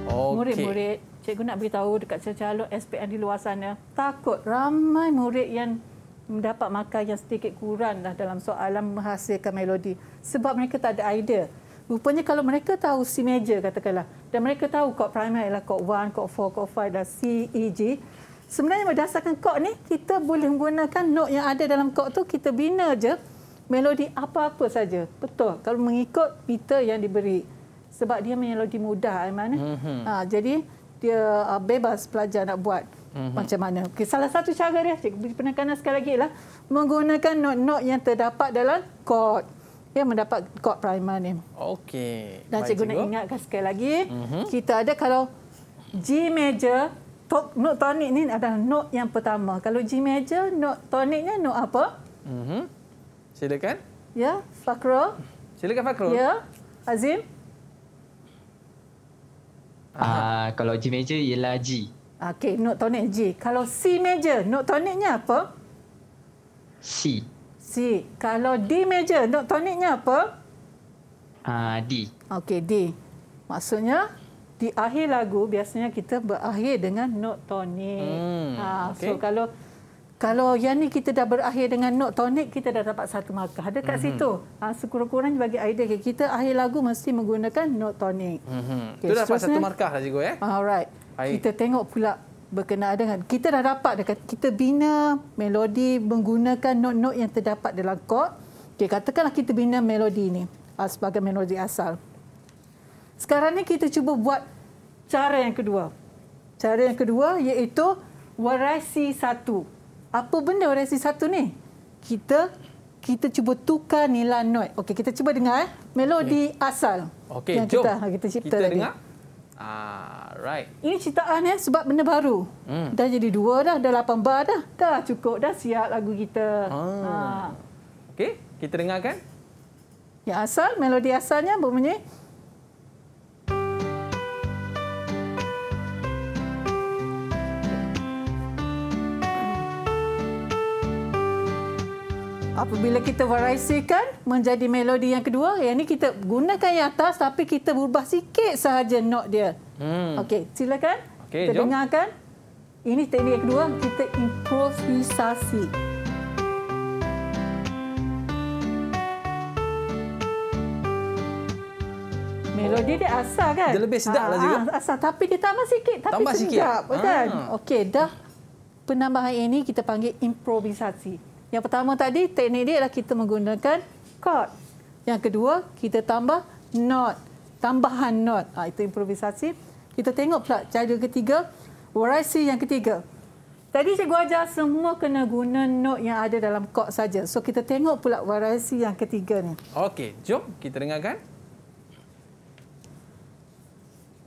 Murid-murid, cikgu nak beritahu dekat calon SPM di luar sana, takut ramai murid yang mendapat markah yang sedikit kurang lah dalam soalan menghasilkan melodi sebab mereka tak ada idea. Rupanya kalau mereka tahu si meja katakanlah, dan mereka tahu kod primer ialah kod 1, kod 4, kod 5 dan C, E, G. Sebenarnya berdasarkan kod ni, kita boleh menggunakan note yang ada dalam kod tu, kita bina je melodi apa-apa saja. Betul, kalau mengikut Peter yang diberi. Sebab dia melodi mudah, mana. Mm-hmm. Eh? Ha, jadi, dia uh, bebas pelajar nak buat mm-hmm. macam mana. Okay, salah satu cara dia, cikgu penekanan sekali lagi ialah menggunakan note-note yang terdapat dalam kod yang mendapat kod primer ni. Okey. Dan Baik cikgu juga. nak ingatkan sekali lagi, uh-huh. kita ada kalau G major, note tonic ni adalah note yang pertama. Kalau G major, note toniknya note apa? Uh-huh. Silakan. Ya, Fakro. Silakan Fakro. Ya, Azim. Ah, uh, kalau G major ialah G. Okey, note tonic G. Kalau C major, note toniknya apa? C. Si. Kalau D major, note toniknya apa? Uh, D. Okey, D. Maksudnya, di akhir lagu biasanya kita berakhir dengan note tonik. Hmm. Ha, ah, okay. So, kalau kalau yang ni kita dah berakhir dengan note tonik, kita dah dapat satu markah. Ada kat -hmm. situ. Ha, Sekurang-kurangnya bagi idea. Kita akhir lagu mesti menggunakan note tonik. Mm -hmm. okay, Itu dapat satu markah lah cikgu. Eh? Alright. Kita tengok pula berkenaan dengan kita dah dapat dekat kita bina melodi menggunakan not-not yang terdapat dalam chord. Okey, katakanlah kita bina melodi ini ah, sebagai melodi asal. Sekarang ni kita cuba buat cara yang kedua. Cara yang kedua iaitu variasi satu. Apa benda variasi satu ni? Kita kita cuba tukar nilai not. Okey, kita cuba dengar eh, melodi okay. asal. Okey, jom. Kita, kita cipta kita tadi. dengar. Alright. Ah, Ini citaan ya eh, sebab benda baru. Hmm. Dah jadi dua dah, dah lapan bar dah. Dah cukup, dah siap lagu kita. Ah. Ha. Okey, kita dengarkan. Yang asal, melodi asalnya bermunyi. apabila kita varisikan menjadi melodi yang kedua yang ni kita gunakan yang atas tapi kita berubah sikit sahaja note dia hmm. okey silakan okay, kita jom. dengarkan ini teknik yang kedua kita improvisasi Melodi dia asal kan? Dia lebih sedap lah ah, juga. Ah, asal tapi dia tambah sikit. Tapi tambah sedap, sikit. Kan? Ah. Okey, dah penambahan ini kita panggil improvisasi. Yang pertama tadi, teknik dia adalah kita menggunakan chord. Yang kedua, kita tambah note. Tambahan note. Ha, itu improvisasi. Kita tengok pula cara ketiga. Variasi yang ketiga. Tadi cikgu ajar semua kena guna note yang ada dalam chord saja. So kita tengok pula variasi yang ketiga ni. Okey, jom kita dengarkan.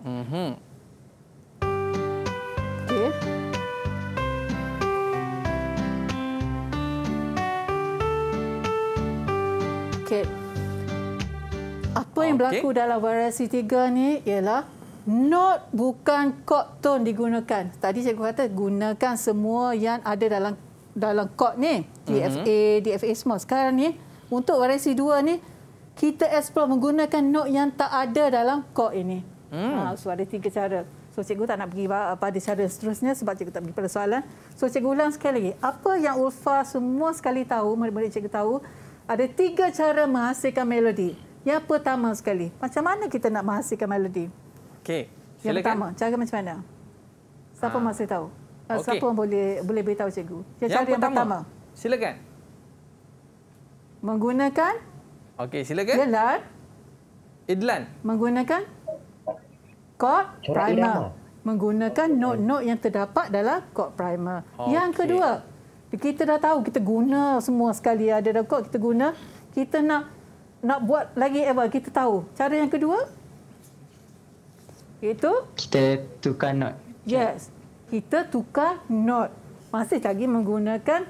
Mm -hmm. sikit. Apa yang okay. berlaku dalam variasi tiga ni ialah not bukan chord tone digunakan. Tadi saya kata gunakan semua yang ada dalam dalam chord ni, DFA, mm -hmm. DFA small. Sekarang ni untuk variasi dua ni kita explore menggunakan note yang tak ada dalam chord ini. Mm. Ha, so ada tiga cara. So cikgu tak nak pergi pada cara seterusnya sebab cikgu tak pergi pada soalan. So cikgu ulang sekali lagi. Apa yang Ulfa semua sekali tahu, murid-murid cikgu tahu, ada tiga cara menghasilkan melodi. Yang pertama sekali, macam mana kita nak menghasilkan melodi? Okey, silakan. Yang pertama, cara macam mana? Siapa ha. Ah. masih tahu? Okay. Ah, siapa boleh boleh beritahu cikgu? Yang, cara yang pertama, silakan. Menggunakan. Okey, silakan. Idlan. Idlan. Menggunakan. Chord primer. Menggunakan note-note yang terdapat dalam chord primer. Okay. Yang kedua, kita dah tahu kita guna semua sekali ada rekod kita guna kita nak nak buat lagi apa kita tahu cara yang kedua itu kita tukar not yes kita tukar not masih lagi menggunakan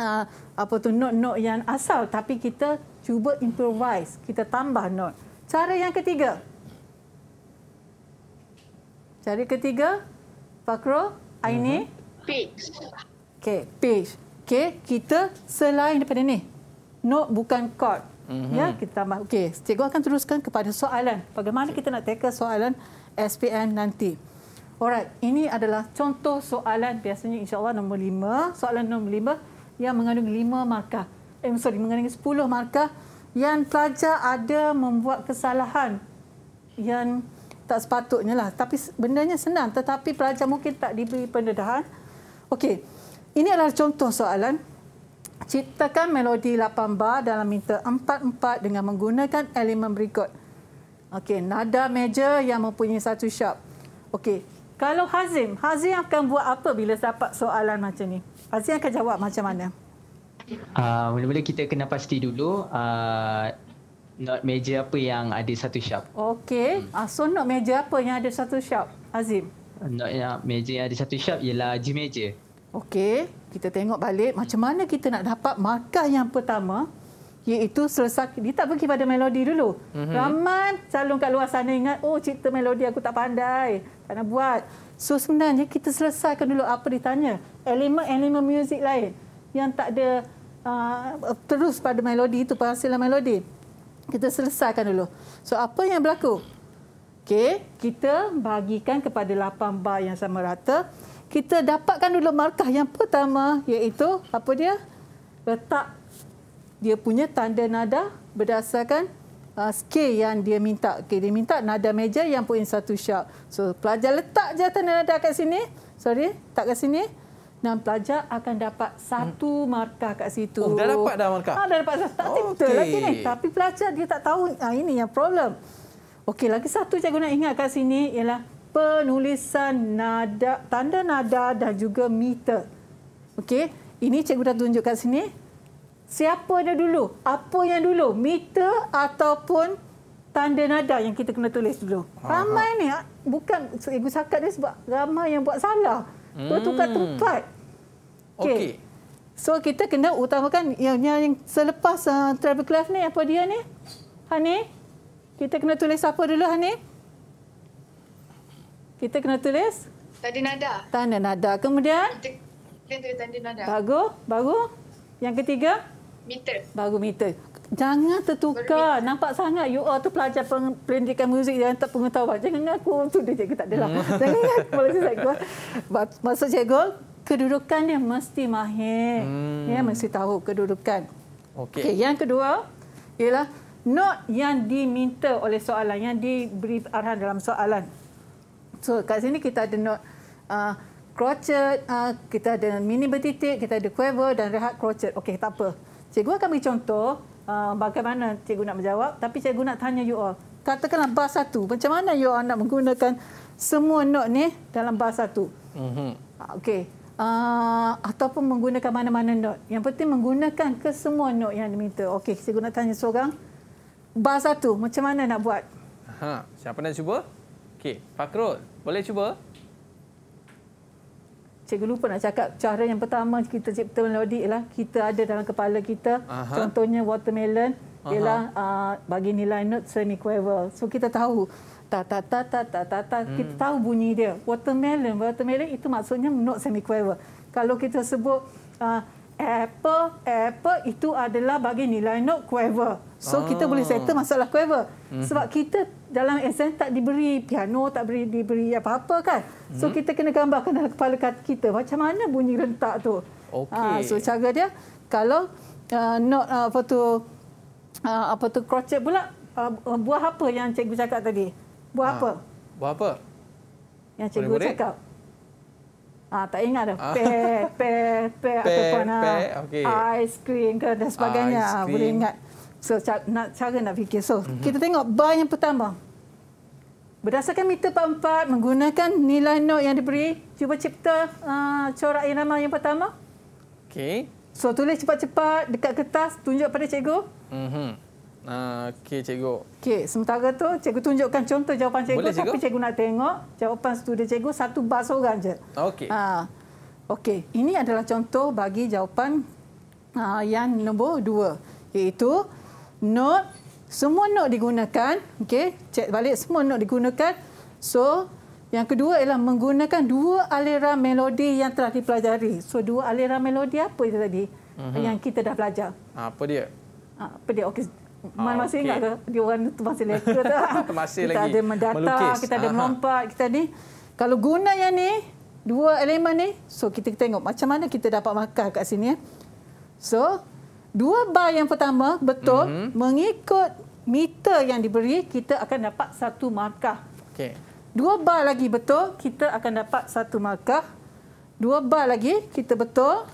uh, apa tu not not yang asal tapi kita cuba improvise kita tambah not cara yang ketiga cara ketiga pakro Aini mm-hmm. Okay, page. Okay, kita selain daripada ini, no bukan chord. Mm -hmm. Ya, kita tambah. Okay, cikgu akan teruskan kepada soalan. Bagaimana okay. kita nak tackle soalan SPM nanti. Alright, ini adalah contoh soalan biasanya insyaAllah nombor lima. Soalan nombor lima yang mengandungi lima markah. Eh, sorry, mengandungi sepuluh markah yang pelajar ada membuat kesalahan yang tak sepatutnya lah. Tapi benarnya senang. Tetapi pelajar mungkin tak diberi pendedahan. Okey. Ini adalah contoh soalan. Ciptakan melodi 8 bar dalam minta 4-4 dengan menggunakan elemen berikut. Okey, nada major yang mempunyai satu sharp. Okey, kalau Hazim, Hazim akan buat apa bila dapat soalan macam ni? Hazim akan jawab macam mana? Ah, mula-mula uh, kita kena pasti dulu uh, ah, note major apa yang ada satu sharp. Okey, hmm. uh, so note major apa yang ada satu sharp, Hazim? Note yang major yang ada satu sharp ialah G major. Okey, kita tengok balik macam mana kita nak dapat markah yang pertama iaitu selesai dia tak pergi pada melodi dulu. Mm-hmm. Ramai calon kat luar sana ingat oh cipta melodi aku tak pandai. Tak nak buat. So sebenarnya kita selesaikan dulu apa ditanya. Elemen-elemen muzik lain yang tak ada uh, terus pada melodi itu penghasilan melodi. Kita selesaikan dulu. So apa yang berlaku? Okey, kita bagikan kepada 8 bar yang sama rata kita dapatkan dulu markah yang pertama iaitu apa dia? Letak dia punya tanda nada berdasarkan uh, scale yang dia minta. Okay, dia minta nada major yang point satu sharp. So pelajar letak je tanda nada kat sini. Sorry, tak kat sini. Dan pelajar akan dapat satu hmm. markah kat situ. Oh, dah dapat dah markah? Ha, dah dapat satu. Tak okay. betul lagi ni. Tapi pelajar dia tak tahu. Ha, ini yang problem. Okey, lagi satu cikgu nak ingat kat sini ialah penulisan nada tanda nada dan juga meter. Okey, ini cikgu dah tunjukkan sini. Siapa dah dulu? Apa yang dulu? Meter ataupun tanda nada yang kita kena tulis dulu. Ramai ni ah. bukan cikgu cakap dia sebab ramai yang buat salah. Bertukar hmm. tukar tempat. Okey. Okay. So kita kena utamakan yang yang selepas uh, travel class ni apa dia ni? Hani, kita kena tulis apa dulu Hani? Kita kena tulis? Tanda nada. Tanda nada. Kemudian? Kita tulis tanda nada. Bagus, bagus. Yang ketiga? Meter. Bagus meter. Jangan tertukar. Nampak sangat you all tu pelajar pendidikan muzik yang tak pengetahuan. Jangan ngaku. Itu dia cikgu tak adalah. Hmm. Jangan ngaku. saya. cikgu. Maksud cikgu, kedudukan dia mesti mahir. Hmm. Ya, mesti tahu kedudukan. Okey. Okay, yang kedua ialah not yang diminta oleh soalan, yang diberi arahan dalam soalan. So kat sini kita ada note uh, crochet, uh, kita ada mini bertitik, kita ada quaver dan rehat crochet. Okey, tak apa. Cikgu akan beri contoh uh, bagaimana cikgu nak menjawab. Tapi cikgu nak tanya you all. Katakanlah bar satu. Macam mana you all nak menggunakan semua note ni dalam bar satu? mm Okey. Uh, ataupun menggunakan mana-mana note. Yang penting menggunakan ke semua note yang diminta. Okey, cikgu nak tanya seorang. Bar satu, macam mana nak buat? Ha, siapa nak cuba? Okey, Fakrul, boleh cuba? Cikgu lupa nak cakap cara yang pertama kita cipta melodi ialah kita ada dalam kepala kita Aha. contohnya watermelon ialah uh, bagi nilai note semi quaver. So kita tahu ta ta ta ta ta ta, ta. Hmm. kita tahu bunyi dia. Watermelon, watermelon itu maksudnya note semi quaver. Kalau kita sebut uh, apple, apple itu adalah bagi nilai note quaver. So oh. kita boleh ah. settle masalah whoever. Mm-hmm. Sebab mhm. kita dalam SN tak diberi piano, tak beri diberi apa-apa kan. So mm-hmm. kita kena gambarkan dalam kepala kita macam mana bunyi rentak tu. Ah, okay. Ha, so cara dia kalau uh, not uh, apa tu uh, apa tu crochet pula uh, buah apa yang cikgu cakap tadi? Buah ha. apa? Buah apa? Yang cikgu Boleh-boleh? cakap. Ah tak ingat dah. Pe pe pe ataupun pe, ha, ice cream ke dan sebagainya. Boleh ingat secara, cara nak fikir. So, mm-hmm. kita tengok bar yang pertama. Berdasarkan meter 44 menggunakan nilai note yang diberi, cuba cipta uh, corak irama yang pertama. Okay. So, tulis cepat-cepat dekat kertas, tunjuk pada cikgu. Mhm. Ah, uh, okey cikgu. Okey, sementara tu cikgu tunjukkan contoh jawapan cikgu, Boleh, cikgu, tapi cikgu nak tengok jawapan student cikgu satu bar seorang je. Okey. Uh, okey, ini adalah contoh bagi jawapan uh, yang nombor dua. iaitu note semua note digunakan okey check balik semua note digunakan so yang kedua ialah menggunakan dua aliran melodi yang telah dipelajari so dua aliran melodi apa itu tadi uh-huh. yang kita dah belajar ah, apa dia ah, apa dia okey Man ah, masih okay. ingat ke? Dia orang itu masih leka tak? masih kita lagi ada mendata, melukis. Kita ada Aha. melompat. Kita ni. Kalau guna yang ni, dua elemen ni. So kita tengok macam mana kita dapat markah kat sini. Eh. So dua bar yang pertama betul mm-hmm. mengikut meter yang diberi kita akan dapat satu markah. Okey. Dua bar lagi betul kita akan dapat satu markah. Dua bar lagi kita betul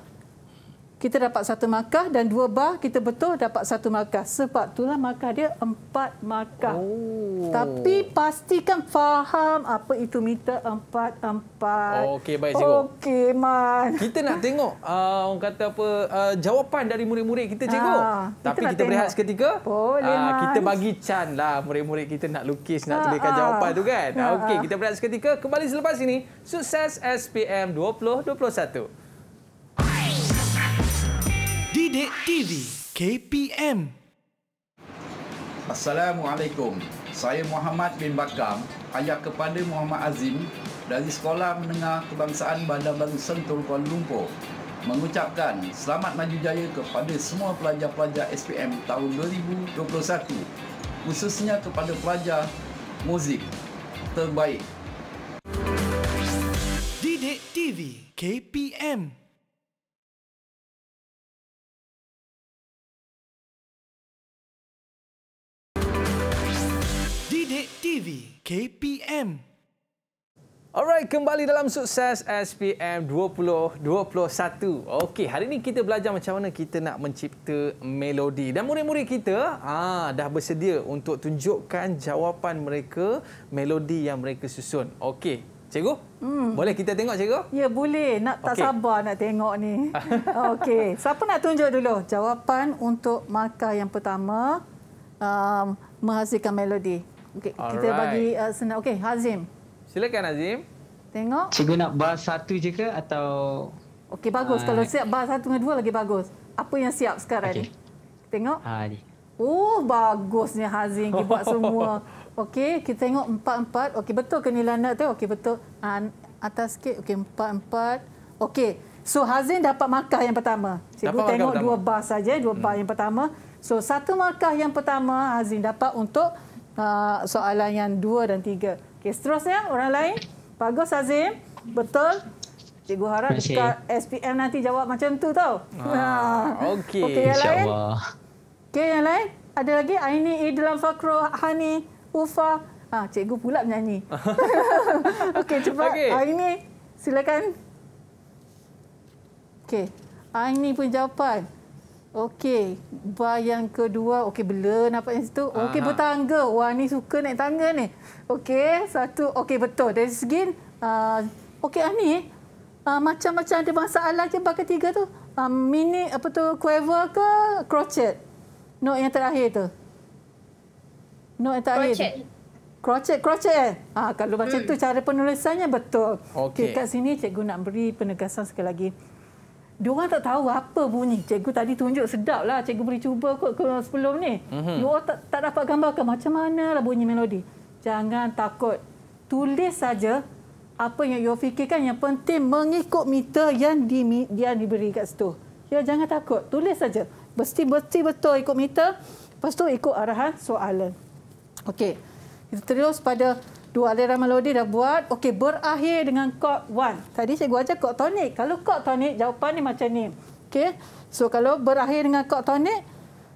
kita dapat satu markah dan dua bah, kita betul dapat satu markah. Sebab itulah markah dia empat markah. Oh. Tapi pastikan faham apa itu meter empat empat. Okey, baik cikgu. Okey, Man. Kita nak tengok uh, orang kata apa uh, jawapan dari murid-murid kita cikgu. Ha, Tapi kita, kita berehat seketika. Boleh, Uh, kita bagi can lah murid-murid kita nak lukis, nak ha, ah, tulikan ha. jawapan tu kan. Ha, ha. Okey, kita berehat seketika. Kembali selepas ini, sukses SPM 2021. Didik TV KPM Assalamualaikum Saya Muhammad bin Bakam Ayah kepada Muhammad Azim Dari Sekolah Menengah Kebangsaan Bandar Baru Sentul Kuala Lumpur Mengucapkan selamat maju jaya kepada semua pelajar-pelajar SPM tahun 2021 Khususnya kepada pelajar muzik terbaik Didik TV KPM TV KPM. Alright, kembali dalam sukses SPM 2021. Okey, hari ini kita belajar macam mana kita nak mencipta melodi. Dan murid-murid kita ah dah bersedia untuk tunjukkan jawapan mereka melodi yang mereka susun. Okey, cikgu? Hmm. Boleh kita tengok cikgu? Ya, boleh. Nak tak okay. sabar nak tengok ni. Okey, siapa nak tunjuk dulu jawapan untuk markah yang pertama um, menghasilkan melodi? Okay, kita bagi uh, senang. Okey, Hazim. Silakan Hazim. Tengok. Cikgu nak bar satu je ke atau Okey, bagus. Uh... Kalau siap bar satu dengan dua lagi bagus. Apa yang siap sekarang okay. ni? Tengok. Ha, ni. Oh, bagusnya Hazim. Dia buat semua. Okey, kita tengok empat-empat. Okey, betul ke nilai tu? Okey, betul. Ha, atas sikit. Okey, empat-empat. Okey. So Hazim dapat markah yang pertama. Cikgu dapat tengok dua bar saja, dua hmm. yang pertama. So satu markah yang pertama Hazim dapat untuk Ah, soalan yang dua dan tiga. Okey, seterusnya orang lain. Bagus Azim. Betul. Cikgu harap dekat SPM nanti jawab macam tu tau. Ah, Okey. Okey, yang lain. Okey, yang lain. Ada lagi Aini, Idlam, Fakro, Hani, Ufa. Ah, ha, cikgu pula menyanyi. Okey, cepat. Okay. Aini, silakan. Okey. Aini pun jawapan. Okey, bar yang kedua, okey bela nampak yang situ. Okey bertangga. Wah ni suka naik tangga ni. Okey, satu okey betul. Dari segi uh, okey ani uh, macam-macam ada masalah je bar ketiga tu. Uh, mini apa tu quaver ke crochet? Note yang terakhir tu. Note yang terakhir. Crochet. Crochet, crochet eh? Ah, kalau macam hmm. tu cara penulisannya betul. Okey. Okay, kat sini cikgu nak beri penegasan sekali lagi dia orang tak tahu apa bunyi. Cikgu tadi tunjuk sedap lah. Cikgu beri cuba kot sebelum ni. Mm-hmm. Dia tak, tak dapat gambarkan macam mana lah bunyi melodi. Jangan takut. Tulis saja apa yang you fikirkan yang penting mengikut meter yang di yang diberi kat situ. Ya jangan takut, tulis saja. Mesti mesti betul ikut meter, Pastu ikut arahan soalan. Okey. Kita terus pada dua aliran melodi dah buat. Okey, berakhir dengan chord one. Tadi saya cikgu ajar chord tonic. Kalau chord tonic, jawapan ni macam ni. Okey. So, kalau berakhir dengan chord tonic.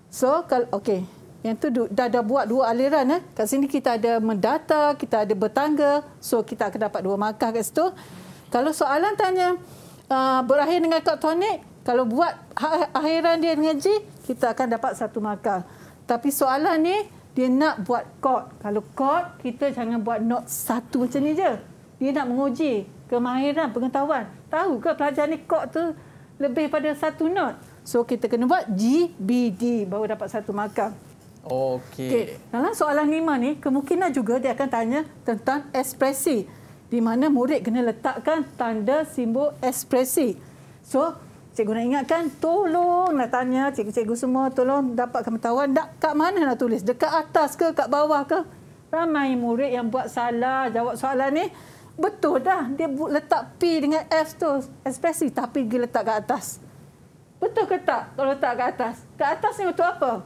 So, okey. Yang tu dah, dah buat dua aliran. Eh. Kat sini kita ada mendata, kita ada bertangga. So, kita akan dapat dua markah kat situ. Kalau soalan tanya, uh, berakhir dengan chord tonic. Kalau buat ha-, akhiran dia dengan G, kita akan dapat satu markah. Tapi soalan ni, dia nak buat chord. Kalau chord, kita jangan buat not satu macam ni je. Dia nak menguji kemahiran, pengetahuan. Tahu ke pelajaran ni chord tu lebih pada satu not? So kita kena buat G, B, D baru dapat satu markah. Okey. Okay. Dalam soalan lima ni, kemungkinan juga dia akan tanya tentang ekspresi. Di mana murid kena letakkan tanda simbol ekspresi. So Cikgu nak ingatkan, tolong nak tanya cikgu-cikgu semua, tolong dapat pengetahuan tak kat mana nak tulis? Dekat atas ke, kat bawah ke? Ramai murid yang buat salah jawab soalan ni. Betul dah, dia letak P dengan f tu, ekspresi tapi dia letak kat atas. Betul ke tak kalau letak kat atas? Kat atas ni untuk apa?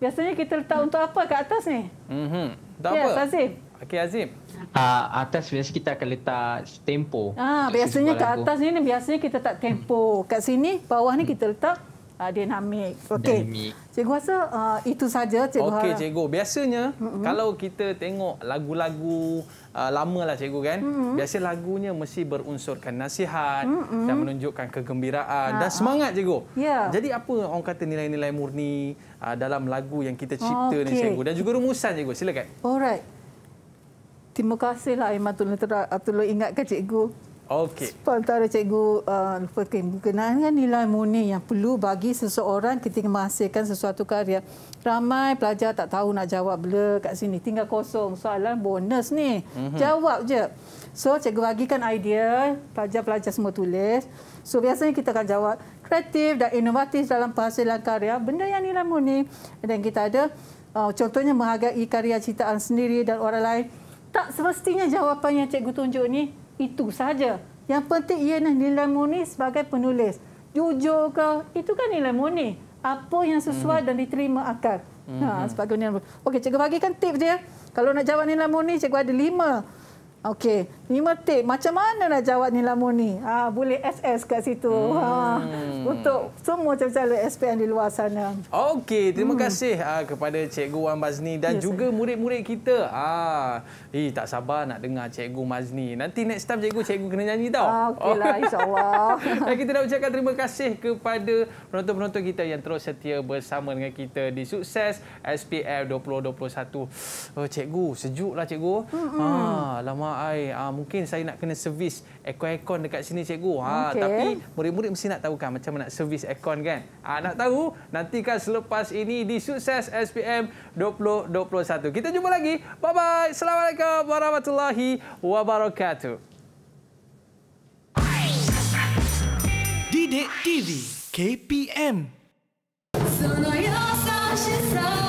Biasanya kita letak untuk apa kat atas ni? Mm -hmm. ya, apa. Ya, Okey Azim. Uh, atas biasa kita akan letak tempo. Ah biasanya kat atas ni biasanya kita tak tempo. Hmm. Kat sini bawah ni kita letak uh, dinamik. Okey. Cikgu rasa uh, itu saja cikgu. Okey cikgu. Biasanya hmm. kalau kita tengok lagu-lagu Uh, lamalah cikgu kan mm-hmm. biasa lagunya mesti berunsurkan nasihat mm-hmm. dan menunjukkan kegembiraan uh-huh. dan semangat cikgu yeah. jadi apa orang kata nilai-nilai murni uh, dalam lagu yang kita cipta okay. ni cikgu dan juga rumusan cikgu silakan alright terima kasihlah Iman Tun Letera Abdullah ingatkan cikgu. Okey. Sementara cikgu uh, lupa berkenaan dengan nilai murni yang perlu bagi seseorang ketika menghasilkan sesuatu karya. Ramai pelajar tak tahu nak jawab bila kat sini. Tinggal kosong soalan bonus ni. Mm-hmm. Jawab je. So cikgu bagikan idea, pelajar-pelajar semua tulis. So biasanya kita akan jawab kreatif dan inovatif dalam penghasilan karya. Benda yang nilai murni. Dan kita ada ah, contohnya menghargai karya citaan sendiri dan orang lain tak semestinya jawapan yang cikgu tunjuk ni itu saja. Yang penting ialah nilai moni sebagai penulis. Jujur ke? Itu kan nilai moni. Apa yang sesuai hmm. dan diterima akal. Hmm. Ha, hmm. sebagai nilai moni. Okey, cikgu bagikan tip dia. Kalau nak jawab nilai moni, cikgu ada lima Okey, ni metik. Macam mana nak jawab ni lamu ni? Ah, ha, boleh SS kat situ. Ha. Hmm. Ha, untuk semua calon-calon SPM di luar sana. Okey, terima hmm. kasih ah, kepada Cikgu Wan Mazni dan yes, juga murid-murid kita. Ah, eh, tak sabar nak dengar Cikgu Mazni. Nanti next time Cikgu, Cikgu kena nyanyi tau. Ah, Okeylah, oh. insyaAllah. kita nak ucapkan terima kasih kepada penonton-penonton kita yang terus setia bersama dengan kita di Sukses SPM 2021. Oh, Cikgu, sejuklah Cikgu. Hmm, ah, lama air. Ha, ah, mungkin saya nak kena servis aircon-aircon dekat sini cikgu. Ha, ah, okay. Tapi murid-murid mesti nak tahu kan macam mana nak servis aircon kan. Ha, nak tahu? Nantikan selepas ini di Sukses SPM 2021. Kita jumpa lagi. Bye-bye. Assalamualaikum warahmatullahi wabarakatuh. Didik TV KPM Sono yo sa shi